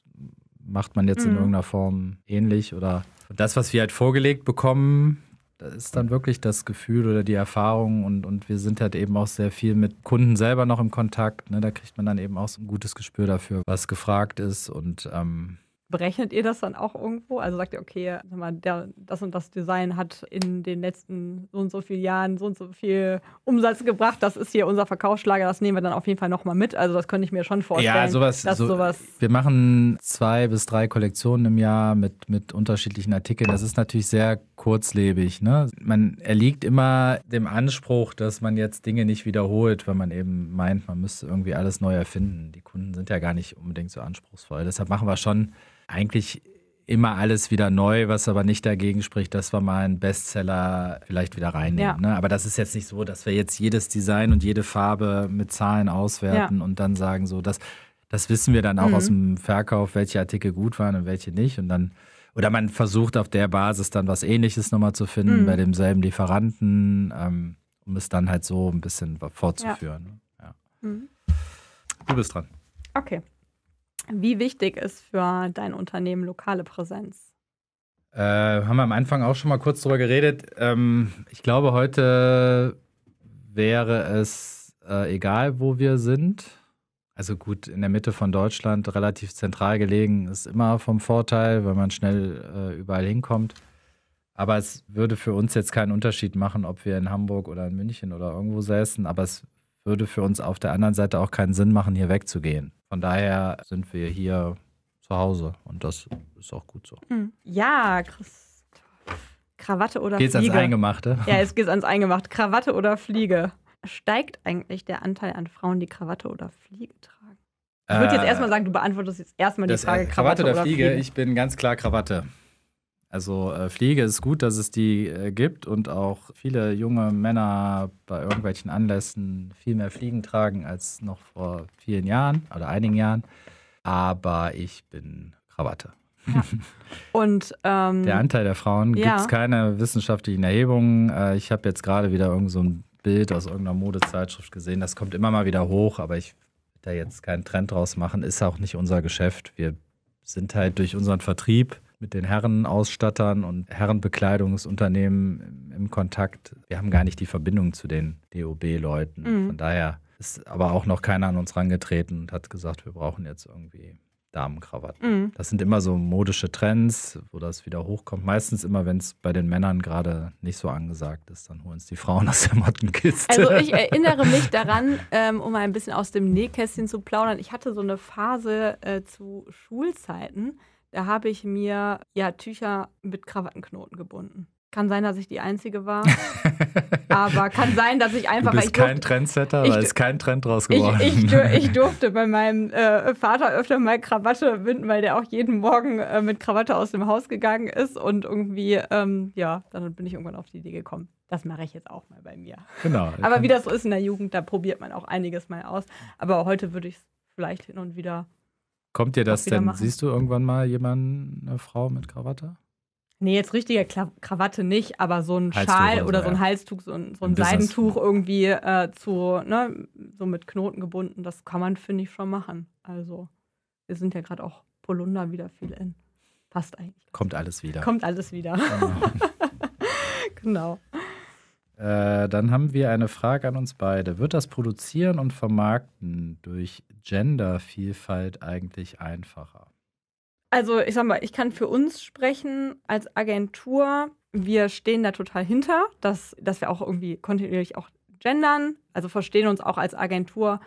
macht man jetzt mhm. in irgendeiner Form ähnlich oder das, was wir halt vorgelegt bekommen, da ist dann wirklich das Gefühl oder die Erfahrung und, und wir sind halt eben auch sehr viel mit Kunden selber noch im Kontakt. Ne? Da kriegt man dann eben auch so ein gutes Gespür dafür, was gefragt ist und ähm Berechnet ihr das dann auch irgendwo? Also sagt ihr, okay, sag mal, der, das und das Design hat in den letzten so und so vielen Jahren so und so viel Umsatz gebracht. Das ist hier unser Verkaufsschlager, das nehmen wir dann auf jeden Fall nochmal mit. Also das könnte ich mir schon vorstellen. Ja, sowas, dass so, sowas. Wir machen zwei bis drei Kollektionen im Jahr mit, mit unterschiedlichen Artikeln. Das ist natürlich sehr kurzlebig. Ne? Man erliegt immer dem Anspruch, dass man jetzt Dinge nicht wiederholt, wenn man eben meint, man müsste irgendwie alles neu erfinden. Die Kunden sind ja gar nicht unbedingt so anspruchsvoll. Deshalb machen wir schon eigentlich immer alles wieder neu, was aber nicht dagegen spricht, dass wir mal einen Bestseller vielleicht wieder reinnehmen. Ja. Ne? Aber das ist jetzt nicht so, dass wir jetzt jedes Design und jede Farbe mit Zahlen auswerten ja. und dann sagen, so, das, das wissen wir dann auch mhm. aus dem Verkauf, welche Artikel gut waren und welche nicht. Und dann oder man versucht auf der Basis dann was ähnliches nochmal zu finden mhm. bei demselben Lieferanten, ähm, um es dann halt so ein bisschen fortzuführen. Ja. Ne? Ja. Mhm. Du bist dran. Okay. Wie wichtig ist für dein Unternehmen lokale Präsenz? Äh, haben wir am Anfang auch schon mal kurz drüber geredet. Ähm, ich glaube, heute wäre es äh, egal, wo wir sind also gut, in der Mitte von Deutschland, relativ zentral gelegen, ist immer vom Vorteil, weil man schnell äh, überall hinkommt. Aber es würde für uns jetzt keinen Unterschied machen, ob wir in Hamburg oder in München oder irgendwo säßen. Aber es würde für uns auf der anderen Seite auch keinen Sinn machen, hier wegzugehen. Von daher sind wir hier zu Hause und das ist auch gut so. Hm. Ja, Christoph. Krawatte oder geht's Fliege? Geht's ans Eingemachte? Ja, es geht ans Eingemachte. Krawatte oder Fliege? steigt eigentlich der Anteil an Frauen, die Krawatte oder Fliege tragen? Ich würde jetzt äh, erstmal sagen, du beantwortest jetzt erstmal die äh, Frage Krawatte, Krawatte oder, Fliege. Fliege. Ich bin ganz klar Krawatte. Also äh, Fliege ist gut, dass es die äh, gibt und auch viele junge Männer bei irgendwelchen Anlässen viel mehr Fliegen tragen als noch vor vielen Jahren oder einigen Jahren. Aber ich bin Krawatte. Ja. Und ähm, der Anteil der Frauen ja. gibt es keine wissenschaftlichen Erhebungen. Äh, ich habe jetzt gerade wieder irgend so ein Bild aus irgendeiner Modezeitschrift gesehen. Das kommt immer mal wieder hoch, aber ich will da jetzt keinen Trend draus machen. Ist auch nicht unser Geschäft. Wir sind halt durch unseren Vertrieb mit den Herrenausstattern und Herrenbekleidungsunternehmen im Kontakt. Wir haben gar nicht die Verbindung zu den DOB-Leuten. Mhm. Von daher ist aber auch noch keiner an uns rangetreten und hat gesagt, wir brauchen jetzt irgendwie Damenkrawatten. Mhm. Das sind immer so modische Trends, wo das wieder hochkommt. Meistens immer, wenn es bei den Männern gerade nicht so angesagt ist, dann holen es die Frauen aus der Mottenkiste. Also ich erinnere mich daran, ähm, um ein bisschen aus dem Nähkästchen zu plaudern. Ich hatte so eine Phase äh, zu Schulzeiten, da habe ich mir ja Tücher mit Krawattenknoten gebunden. Kann sein, dass ich die Einzige war. aber kann sein, dass ich einfach. Du bist kein durfte, Trendsetter, ich, da ist kein Trend draus geworden. Ich, ich, ich durfte bei meinem äh, Vater öfter mal Krawatte binden, weil der auch jeden Morgen äh, mit Krawatte aus dem Haus gegangen ist. Und irgendwie, ähm, ja, dann bin ich irgendwann auf die Idee gekommen. Das mache ich jetzt auch mal bei mir. Genau. aber wie das so ist in der Jugend, da probiert man auch einiges mal aus. Aber heute würde ich es vielleicht hin und wieder. Kommt dir das denn? Machen. Siehst du irgendwann mal jemanden, eine Frau mit Krawatte? Nee, jetzt richtige Krawatte nicht, aber so ein Halstuch Schal oder so, ein ja. Halstuch, so ein, so ein Seidentuch irgendwie äh, zu, ne, so mit Knoten gebunden, das kann man, finde ich, schon machen. Also, wir sind ja gerade auch Polunder wieder viel in. Passt eigentlich. Kommt alles wieder. Kommt alles wieder. genau. Äh, dann haben wir eine Frage an uns beide. Wird das Produzieren und Vermarkten durch Gendervielfalt eigentlich einfacher? Also ich sag mal, ich kann für uns sprechen als Agentur. Wir stehen da total hinter, dass, dass wir auch irgendwie kontinuierlich auch gendern, also verstehen uns auch als Agentur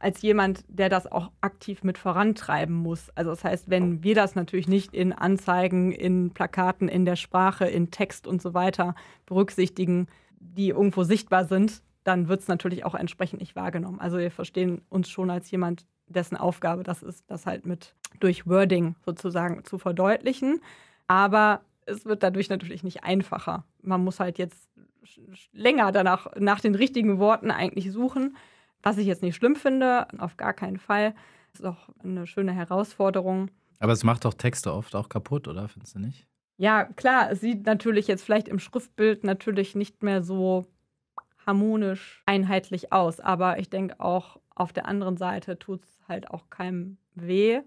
als jemand, der das auch aktiv mit vorantreiben muss. Also das heißt, wenn wir das natürlich nicht in Anzeigen, in Plakaten, in der Sprache, in Text und so weiter berücksichtigen, die irgendwo sichtbar sind, dann wird es natürlich auch entsprechend nicht wahrgenommen. Also wir verstehen uns schon als jemand, dessen Aufgabe das ist, das halt mit durch Wording sozusagen zu verdeutlichen. Aber es wird dadurch natürlich nicht einfacher. Man muss halt jetzt länger danach nach den richtigen Worten eigentlich suchen, was ich jetzt nicht schlimm finde, auf gar keinen Fall. Das ist auch eine schöne Herausforderung. Aber es macht doch Texte oft auch kaputt, oder findest du nicht? Ja, klar, es sieht natürlich jetzt vielleicht im Schriftbild natürlich nicht mehr so harmonisch, einheitlich aus, aber ich denke auch auf der anderen Seite tut es halt auch keinem weh.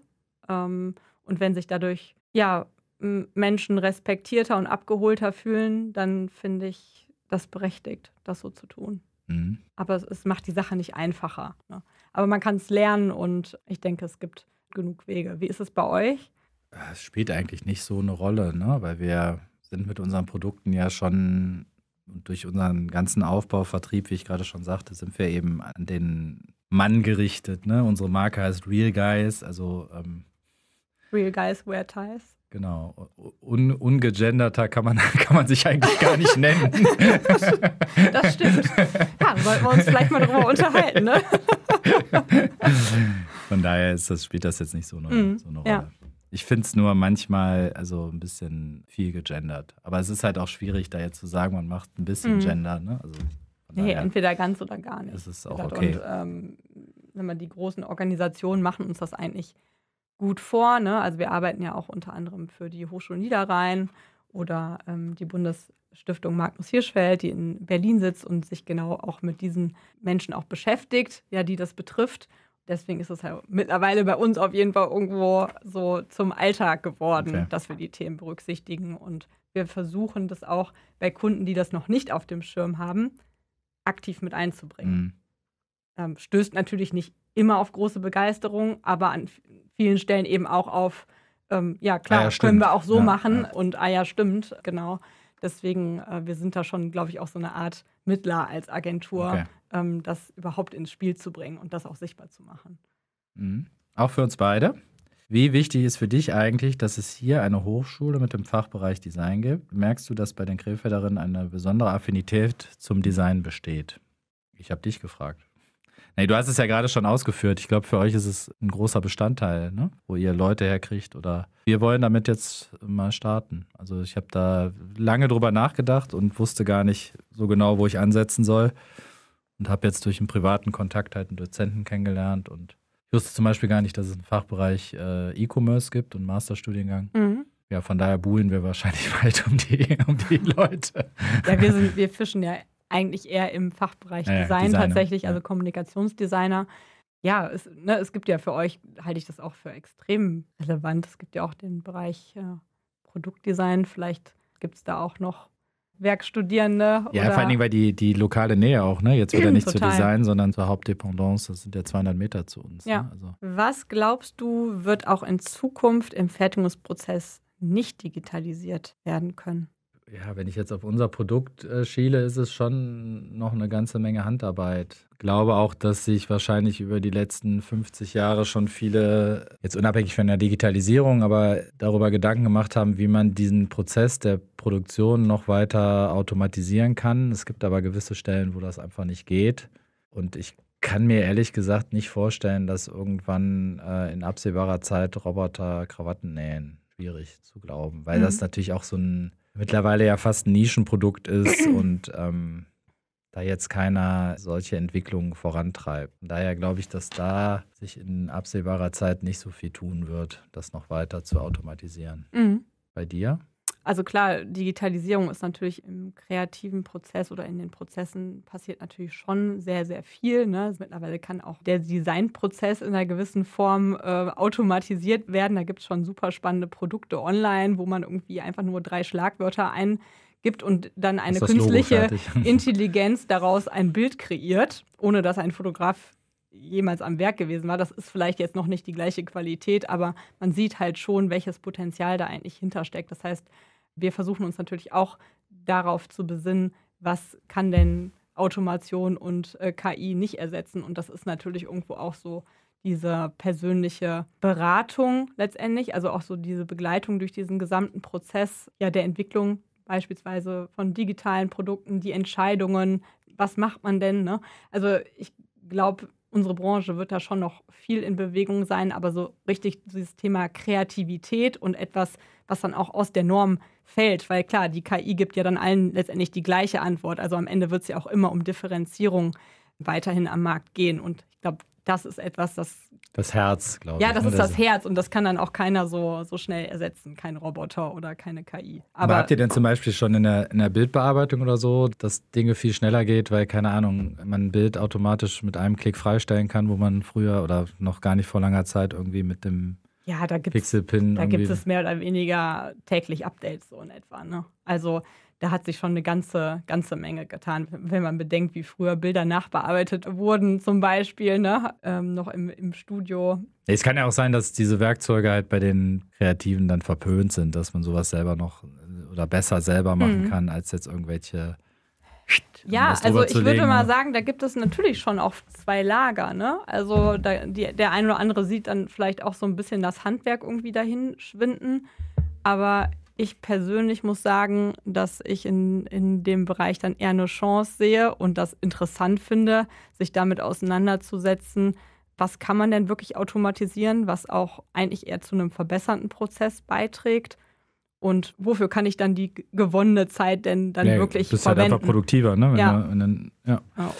Ähm, und wenn sich dadurch ja, Menschen respektierter und abgeholter fühlen, dann finde ich das berechtigt, das so zu tun. Mhm. Aber es, es, macht die Sache nicht einfacher. Ne? Aber man kann es lernen und ich denke, es gibt genug Wege. Wie ist es bei euch? Äh, es spielt eigentlich nicht so eine Rolle, ne? weil wir sind mit unseren Produkten ja schon und durch unseren ganzen Aufbauvertrieb, wie ich gerade schon sagte, sind wir eben an den Mann gerichtet. Ne? Unsere Marke heißt Real Guys, also ähm, Real Guys Wear Ties. Genau, Un ungegenderter kann man, kann man sich eigentlich gar nicht nennen. das stimmt. Ja, sollten wir uns vielleicht mal darüber unterhalten. Ne? Von daher ist das, spielt das jetzt nicht so eine, mhm, so eine Rolle. Ja. Ich finde es nur manchmal also ein bisschen viel gegendert. Aber es ist halt auch schwierig, da jetzt zu sagen, man macht ein bisschen mhm. Gender. Ne? Also, nee, entweder ganz oder gar nicht. Das ist auch okay. Und ähm, die großen Organisationen machen uns das eigentlich gut vor. Ne? Also wir arbeiten ja auch unter anderem für die Hochschule Niederrhein oder ähm, die Bundesstiftung Magnus Hirschfeld, die in Berlin sitzt und sich genau auch mit diesen Menschen auch beschäftigt, ja, die das betrifft deswegen ist es halt mittlerweile bei uns auf jeden Fall irgendwo so zum Alltag geworden, okay. dass wir die Themen berücksichtigen. Und wir versuchen das auch bei Kunden, die das noch nicht auf dem Schirm haben, aktiv mit einzubringen. Mhm. Ähm, stößt natürlich nicht immer auf große Begeisterung, aber an vielen Stellen eben auch auf, ähm, ja klar, ah ja, können wir auch so ja, machen ja. und ah ja, stimmt, genau. Deswegen, äh, wir sind da schon, glaube ich, auch so eine Art Mittler als Agentur, okay. ähm, das überhaupt ins Spiel zu bringen und das auch sichtbar zu machen. Mhm. Auch für uns beide. Wie wichtig ist für dich eigentlich, dass es hier eine Hochschule mit dem Fachbereich Design gibt? Merkst du, dass bei den Krefelderinnen eine besondere Affinität zum Design besteht? Ich habe dich gefragt. Nee, du hast es ja gerade schon ausgeführt. Ich glaube, für euch ist es ein großer Bestandteil, ne? wo ihr Leute herkriegt oder wir wollen damit jetzt mal starten. Also ich habe da lange drüber nachgedacht und wusste gar nicht so genau, wo ich ansetzen soll und habe jetzt durch einen privaten Kontakt halt einen Dozenten kennengelernt und ich wusste zum Beispiel gar nicht, dass es einen Fachbereich äh, E-Commerce gibt und Masterstudiengang. Mhm. Ja, von daher buhlen wir wahrscheinlich bald um die, um die Leute. Ja, wir, sind, wir fischen ja eigentlich eher im Fachbereich ja, Design Designer, tatsächlich, also Kommunikationsdesigner. Ja, es, ne, es, gibt ja für euch, halte ich das auch für extrem relevant. Es gibt ja auch den Bereich äh, Produktdesign. Vielleicht gibt es da auch noch Werkstudierende. Ja, vor allen Dingen, weil die, die lokale Nähe auch, ne? Jetzt wieder nicht zu Design, sondern zur Hauptdependance. Das sind ja 200 Meter zu uns. Ja. Ne? Also. Was glaubst du, wird auch in Zukunft im Fertigungsprozess nicht digitalisiert werden können? ja, wenn ich jetzt auf unser Produkt äh, schiele, ist es schon noch eine ganze Menge Handarbeit. Ich glaube auch, dass sich wahrscheinlich über die letzten 50 Jahre schon viele, jetzt unabhängig von der Digitalisierung, aber darüber Gedanken gemacht haben, wie man diesen Prozess der Produktion noch weiter automatisieren kann. Es gibt aber gewisse Stellen, wo das einfach nicht geht. Und ich kann mir ehrlich gesagt nicht vorstellen, dass irgendwann äh, in absehbarer Zeit Roboter Krawatten nähen. Schwierig zu glauben, weil mhm. das natürlich auch so ein mittlerweile ja fast ein Nischenprodukt ist und ähm, da jetzt keiner solche Entwicklungen vorantreibt. daher glaube ich, dass da sich in absehbarer Zeit nicht so viel tun wird, das noch weiter zu automatisieren. Mhm. Bei dir? Also klar, Digitalisierung ist natürlich im kreativen Prozess oder in den Prozessen passiert natürlich schon sehr, sehr viel. Ne? Also mittlerweile kann auch der Designprozess in einer gewissen Form äh, automatisiert werden. Da gibt es schon super spannende Produkte online, wo man irgendwie einfach nur drei Schlagwörter eingibt und dann eine künstliche Intelligenz daraus ein Bild kreiert, ohne dass ein Fotograf jemals am Werk gewesen war. Das ist vielleicht jetzt noch nicht die gleiche Qualität, aber man sieht halt schon, welches Potenzial da eigentlich hintersteckt. Das heißt, wir versuchen uns natürlich auch darauf zu besinnen, was kann denn Automation und äh, KI nicht ersetzen. Und das ist natürlich irgendwo auch so diese persönliche Beratung letztendlich, also auch so diese Begleitung durch diesen gesamten Prozess ja, der Entwicklung beispielsweise von digitalen Produkten, die Entscheidungen, was macht man denn? Ne? Also ich glaube, unsere Branche wird da schon noch viel in Bewegung sein, aber so richtig dieses Thema Kreativität und etwas, was dann auch aus der Norm fällt, weil klar, die KI gibt ja dann allen letztendlich die gleiche Antwort. Also am Ende wird es ja auch immer um Differenzierung weiterhin am Markt gehen. Und ich glaube, das ist etwas, das das Herz, glaube ja, ich. Ja, das ne? ist das, Herz und das kann dann auch keiner so, so schnell ersetzen, kein Roboter oder keine KI. Aber, Aber habt ihr denn zum Beispiel schon in der, in der Bildbearbeitung oder so, dass Dinge viel schneller geht, weil, keine Ahnung, man ein Bild automatisch mit einem Klick freistellen kann, wo man früher oder noch gar nicht vor langer Zeit irgendwie mit dem ja, da gibt's, Pixel-Pin. Da gibt es mehr oder weniger täglich Updates so in etwa. Ne? Also da hat sich schon eine ganze, ganze Menge getan, wenn man bedenkt, wie früher Bilder nachbearbeitet wurden, zum Beispiel, ne? Ähm, noch im, im Studio. Es kann ja auch sein, dass diese Werkzeuge halt bei den Kreativen dann verpönt sind, dass man sowas selber noch oder besser selber machen mhm. kann, als jetzt irgendwelche ja, also ich legen, würde mal ne? sagen, da gibt es natürlich schon auch zwei Lager. Ne? Also da, die, der eine oder andere sieht dann vielleicht auch so ein bisschen das Handwerk irgendwie dahin schwinden. Aber ich persönlich muss sagen, dass ich in, in dem Bereich dann eher eine Chance sehe und das interessant finde, sich damit auseinanderzusetzen, was kann man denn wirklich automatisieren, was auch eigentlich eher zu einem verbessernden Prozess beiträgt. Und wofür kann ich dann die gewonnene Zeit denn dann ja, wirklich bist Du Bist halt einfach produktiver, ne? Wenn ja. Man, dann, ja. ja.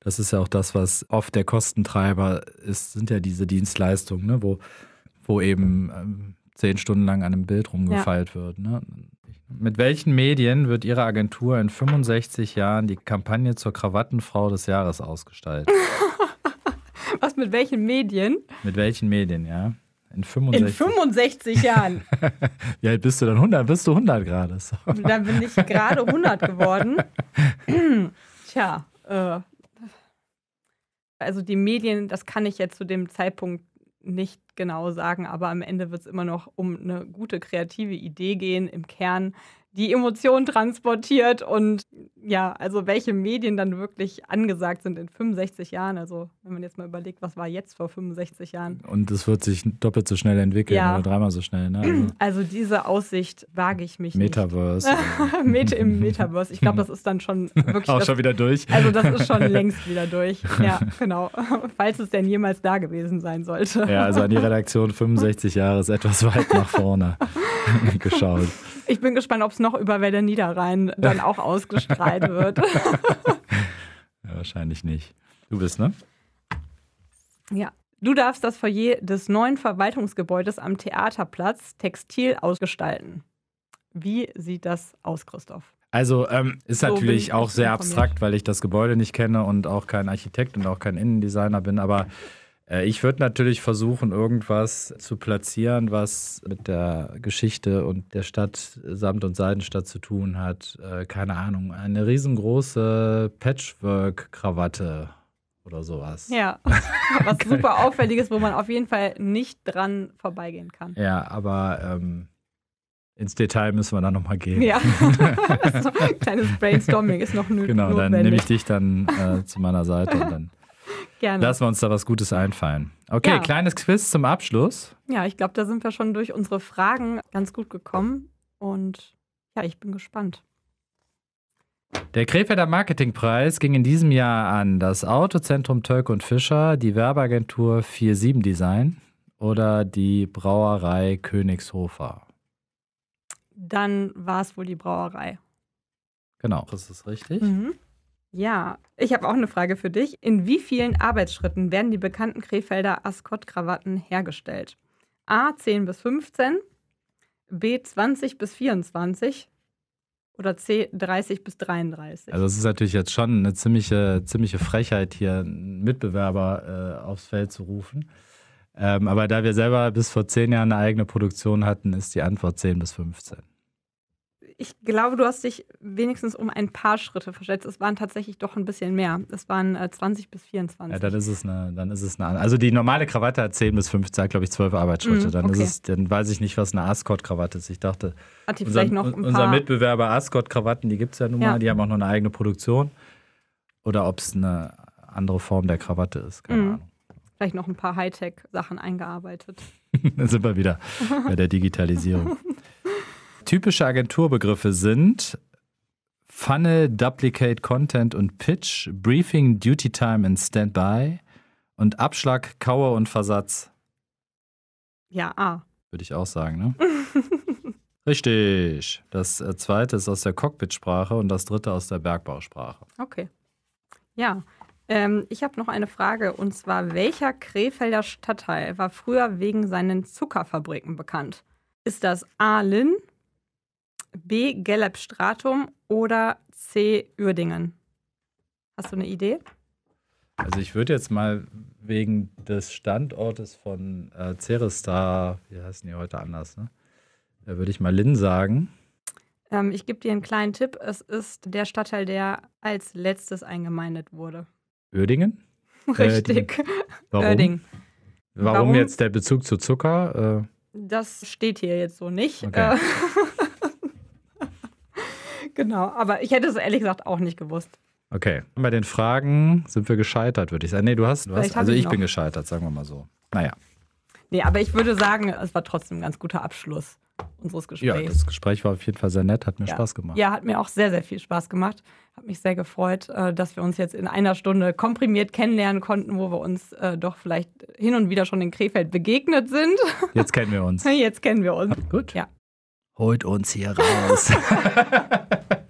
Das ist ja auch das, was oft der Kostentreiber ist, sind ja diese Dienstleistungen, ne? wo, wo eben ähm, zehn Stunden lang an einem Bild rumgefeilt ja. wird. Ne? Mit welchen Medien wird Ihre Agentur in 65 Jahren die Kampagne zur Krawattenfrau des Jahres ausgestalten? Was mit welchen Medien? Mit welchen Medien, ja. In 65, in 65 Jahren. Wie alt bist du dann? 100? Bist du 100 gerade? So. Dann bin ich gerade 100 geworden. Tja, äh, also die Medien, das kann ich jetzt zu dem Zeitpunkt nicht genau sagen, aber am Ende wird es immer noch um eine gute kreative Idee gehen. Im Kern die Emotionen transportiert und ja, also welche Medien dann wirklich angesagt sind in 65 Jahren. Also wenn man jetzt mal überlegt, was war jetzt vor 65 Jahren. Und es wird sich doppelt so schnell entwickeln ja. oder dreimal so schnell. Ne? Also, also, diese Aussicht wage ich mich Metaverse. nicht. Metaverse. Im Metaverse. Ich glaube, das ist dann schon wirklich. Auch das, schon wieder durch. Also das ist schon längst wieder durch. Ja, genau. Falls es denn jemals da gewesen sein sollte. Ja, also an die Redaktion 65 Jahre ist etwas weit nach vorne geschaut. Ich bin gespannt, ob es noch über Welle Niederrhein dann auch ausgestrahlt wird. ja, wahrscheinlich nicht. Du bist, ne? Ja. Du darfst das Foyer des neuen Verwaltungsgebäudes am Theaterplatz textil ausgestalten. Wie sieht das aus, Christoph? Also ähm, ist so natürlich auch sehr abstrakt, weil ich das Gebäude nicht kenne und auch kein Architekt und auch kein Innendesigner bin, aber äh, ich würde natürlich versuchen, irgendwas zu platzieren, was mit der Geschichte und der Stadt Samt und Seidenstadt zu tun hat. Äh, keine Ahnung, eine riesengroße Patchwork-Krawatte oder sowas. Ja, was super auffälliges, wo man auf jeden Fall nicht dran vorbeigehen kann. Ja, aber ähm, ins Detail müssen wir dann nochmal gehen. Ja, also, ein kleines Brainstorming ist noch nötig. Genau, dann nehme ich dich dann äh, zu meiner Seite und dann Gerne. Lassen wir uns da was Gutes einfallen. Okay, ja. kleines Quiz zum Abschluss. Ja, ich glaube, da sind wir schon durch unsere Fragen ganz gut gekommen. Und ja, ich bin gespannt. Der Krefelder Marketingpreis ging in diesem Jahr an das Autozentrum Tölk und Fischer, die Werbeagentur 47 Design oder die Brauerei Königshofer. Dann war es wohl die Brauerei. Genau, das ist richtig. Mhm. Ja, ich habe auch eine Frage für dich. In wie vielen Arbeitsschritten werden die bekannten Krefelder Ascot-Krawatten hergestellt? A 10 bis 15, B 20 bis 24 oder C 30 bis 33? Also es ist natürlich jetzt schon eine ziemliche, ziemliche Frechheit, hier einen Mitbewerber äh, aufs Feld zu rufen. Ähm, aber da wir selber bis vor zehn Jahren eine eigene Produktion hatten, ist die Antwort 10 bis 15 ich glaube, du hast dich wenigstens um ein paar Schritte verschätzt. Es waren tatsächlich doch ein bisschen mehr. Es waren äh, 20 bis 24. Ja, dann ist es eine, dann ist es eine Also die normale Krawatte hat 10 bis 15, glaube ich, 12 Arbeitsschritte. Mm, dann okay. ist es, dann weiß ich nicht, was eine Ascot-Krawatte ist. Ich dachte, hat die unseren, noch ein paar... unser Mitbewerber Ascot-Krawatten, die gibt es ja nun mal, ja. die haben auch noch eine eigene Produktion. Oder ob es eine andere Form der Krawatte ist, keine mm. Ahnung. Vielleicht noch ein paar Hightech-Sachen eingearbeitet. dann sind wir wieder bei der Digitalisierung. Typische Agenturbegriffe sind Funnel, Duplicate Content und Pitch, Briefing, Duty Time and Standby und Abschlag, Kauer und Versatz. Ja, A. Ah. Würde ich auch sagen, ne? Richtig. Das äh, zweite ist aus der Cockpit-Sprache und das dritte aus der Bergbausprache. Okay. Ja. Ähm, ich habe noch eine Frage und zwar: Welcher Krefelder Stadtteil war früher wegen seinen Zuckerfabriken bekannt? Ist das A. Linn, B. Gelbstratum oder C. Uerdingen? Hast du eine Idee? Also ich würde jetzt mal wegen des Standortes von äh, Cerestar, wie heißen die heute anders, ne? Da würde ich mal Linn sagen. Ähm, ich gebe dir einen kleinen Tipp. Es ist der Stadtteil, der als letztes eingemeindet wurde. Uerdingen? Äh, Richtig. warum? Örding. Warum? Warum? jetzt der Bezug zu Zucker? Äh, das steht hier jetzt so nicht. Okay. Äh, Genau, aber ich hätte es ehrlich gesagt auch nicht gewusst. Okay, bei den Fragen sind wir gescheitert, würde ich sagen. Nee, du hast, du hast also ich, ich bin gescheitert, sagen wir mal so. Naja. Nee, aber ich würde sagen, es war trotzdem ein ganz guter Abschluss unseres Gesprächs. Ja, das Gespräch war auf jeden Fall sehr nett, hat mir ja. Spaß gemacht. Ja, hat mir auch sehr, sehr viel Spaß gemacht. Hat mich sehr gefreut, äh, dass wir uns jetzt in einer Stunde komprimiert kennenlernen konnten, wo wir uns äh, doch vielleicht hin und wieder schon in Krefeld begegnet sind. Jetzt kennen wir uns. Jetzt kennen wir uns. Gut. Ja holt uns hier raus.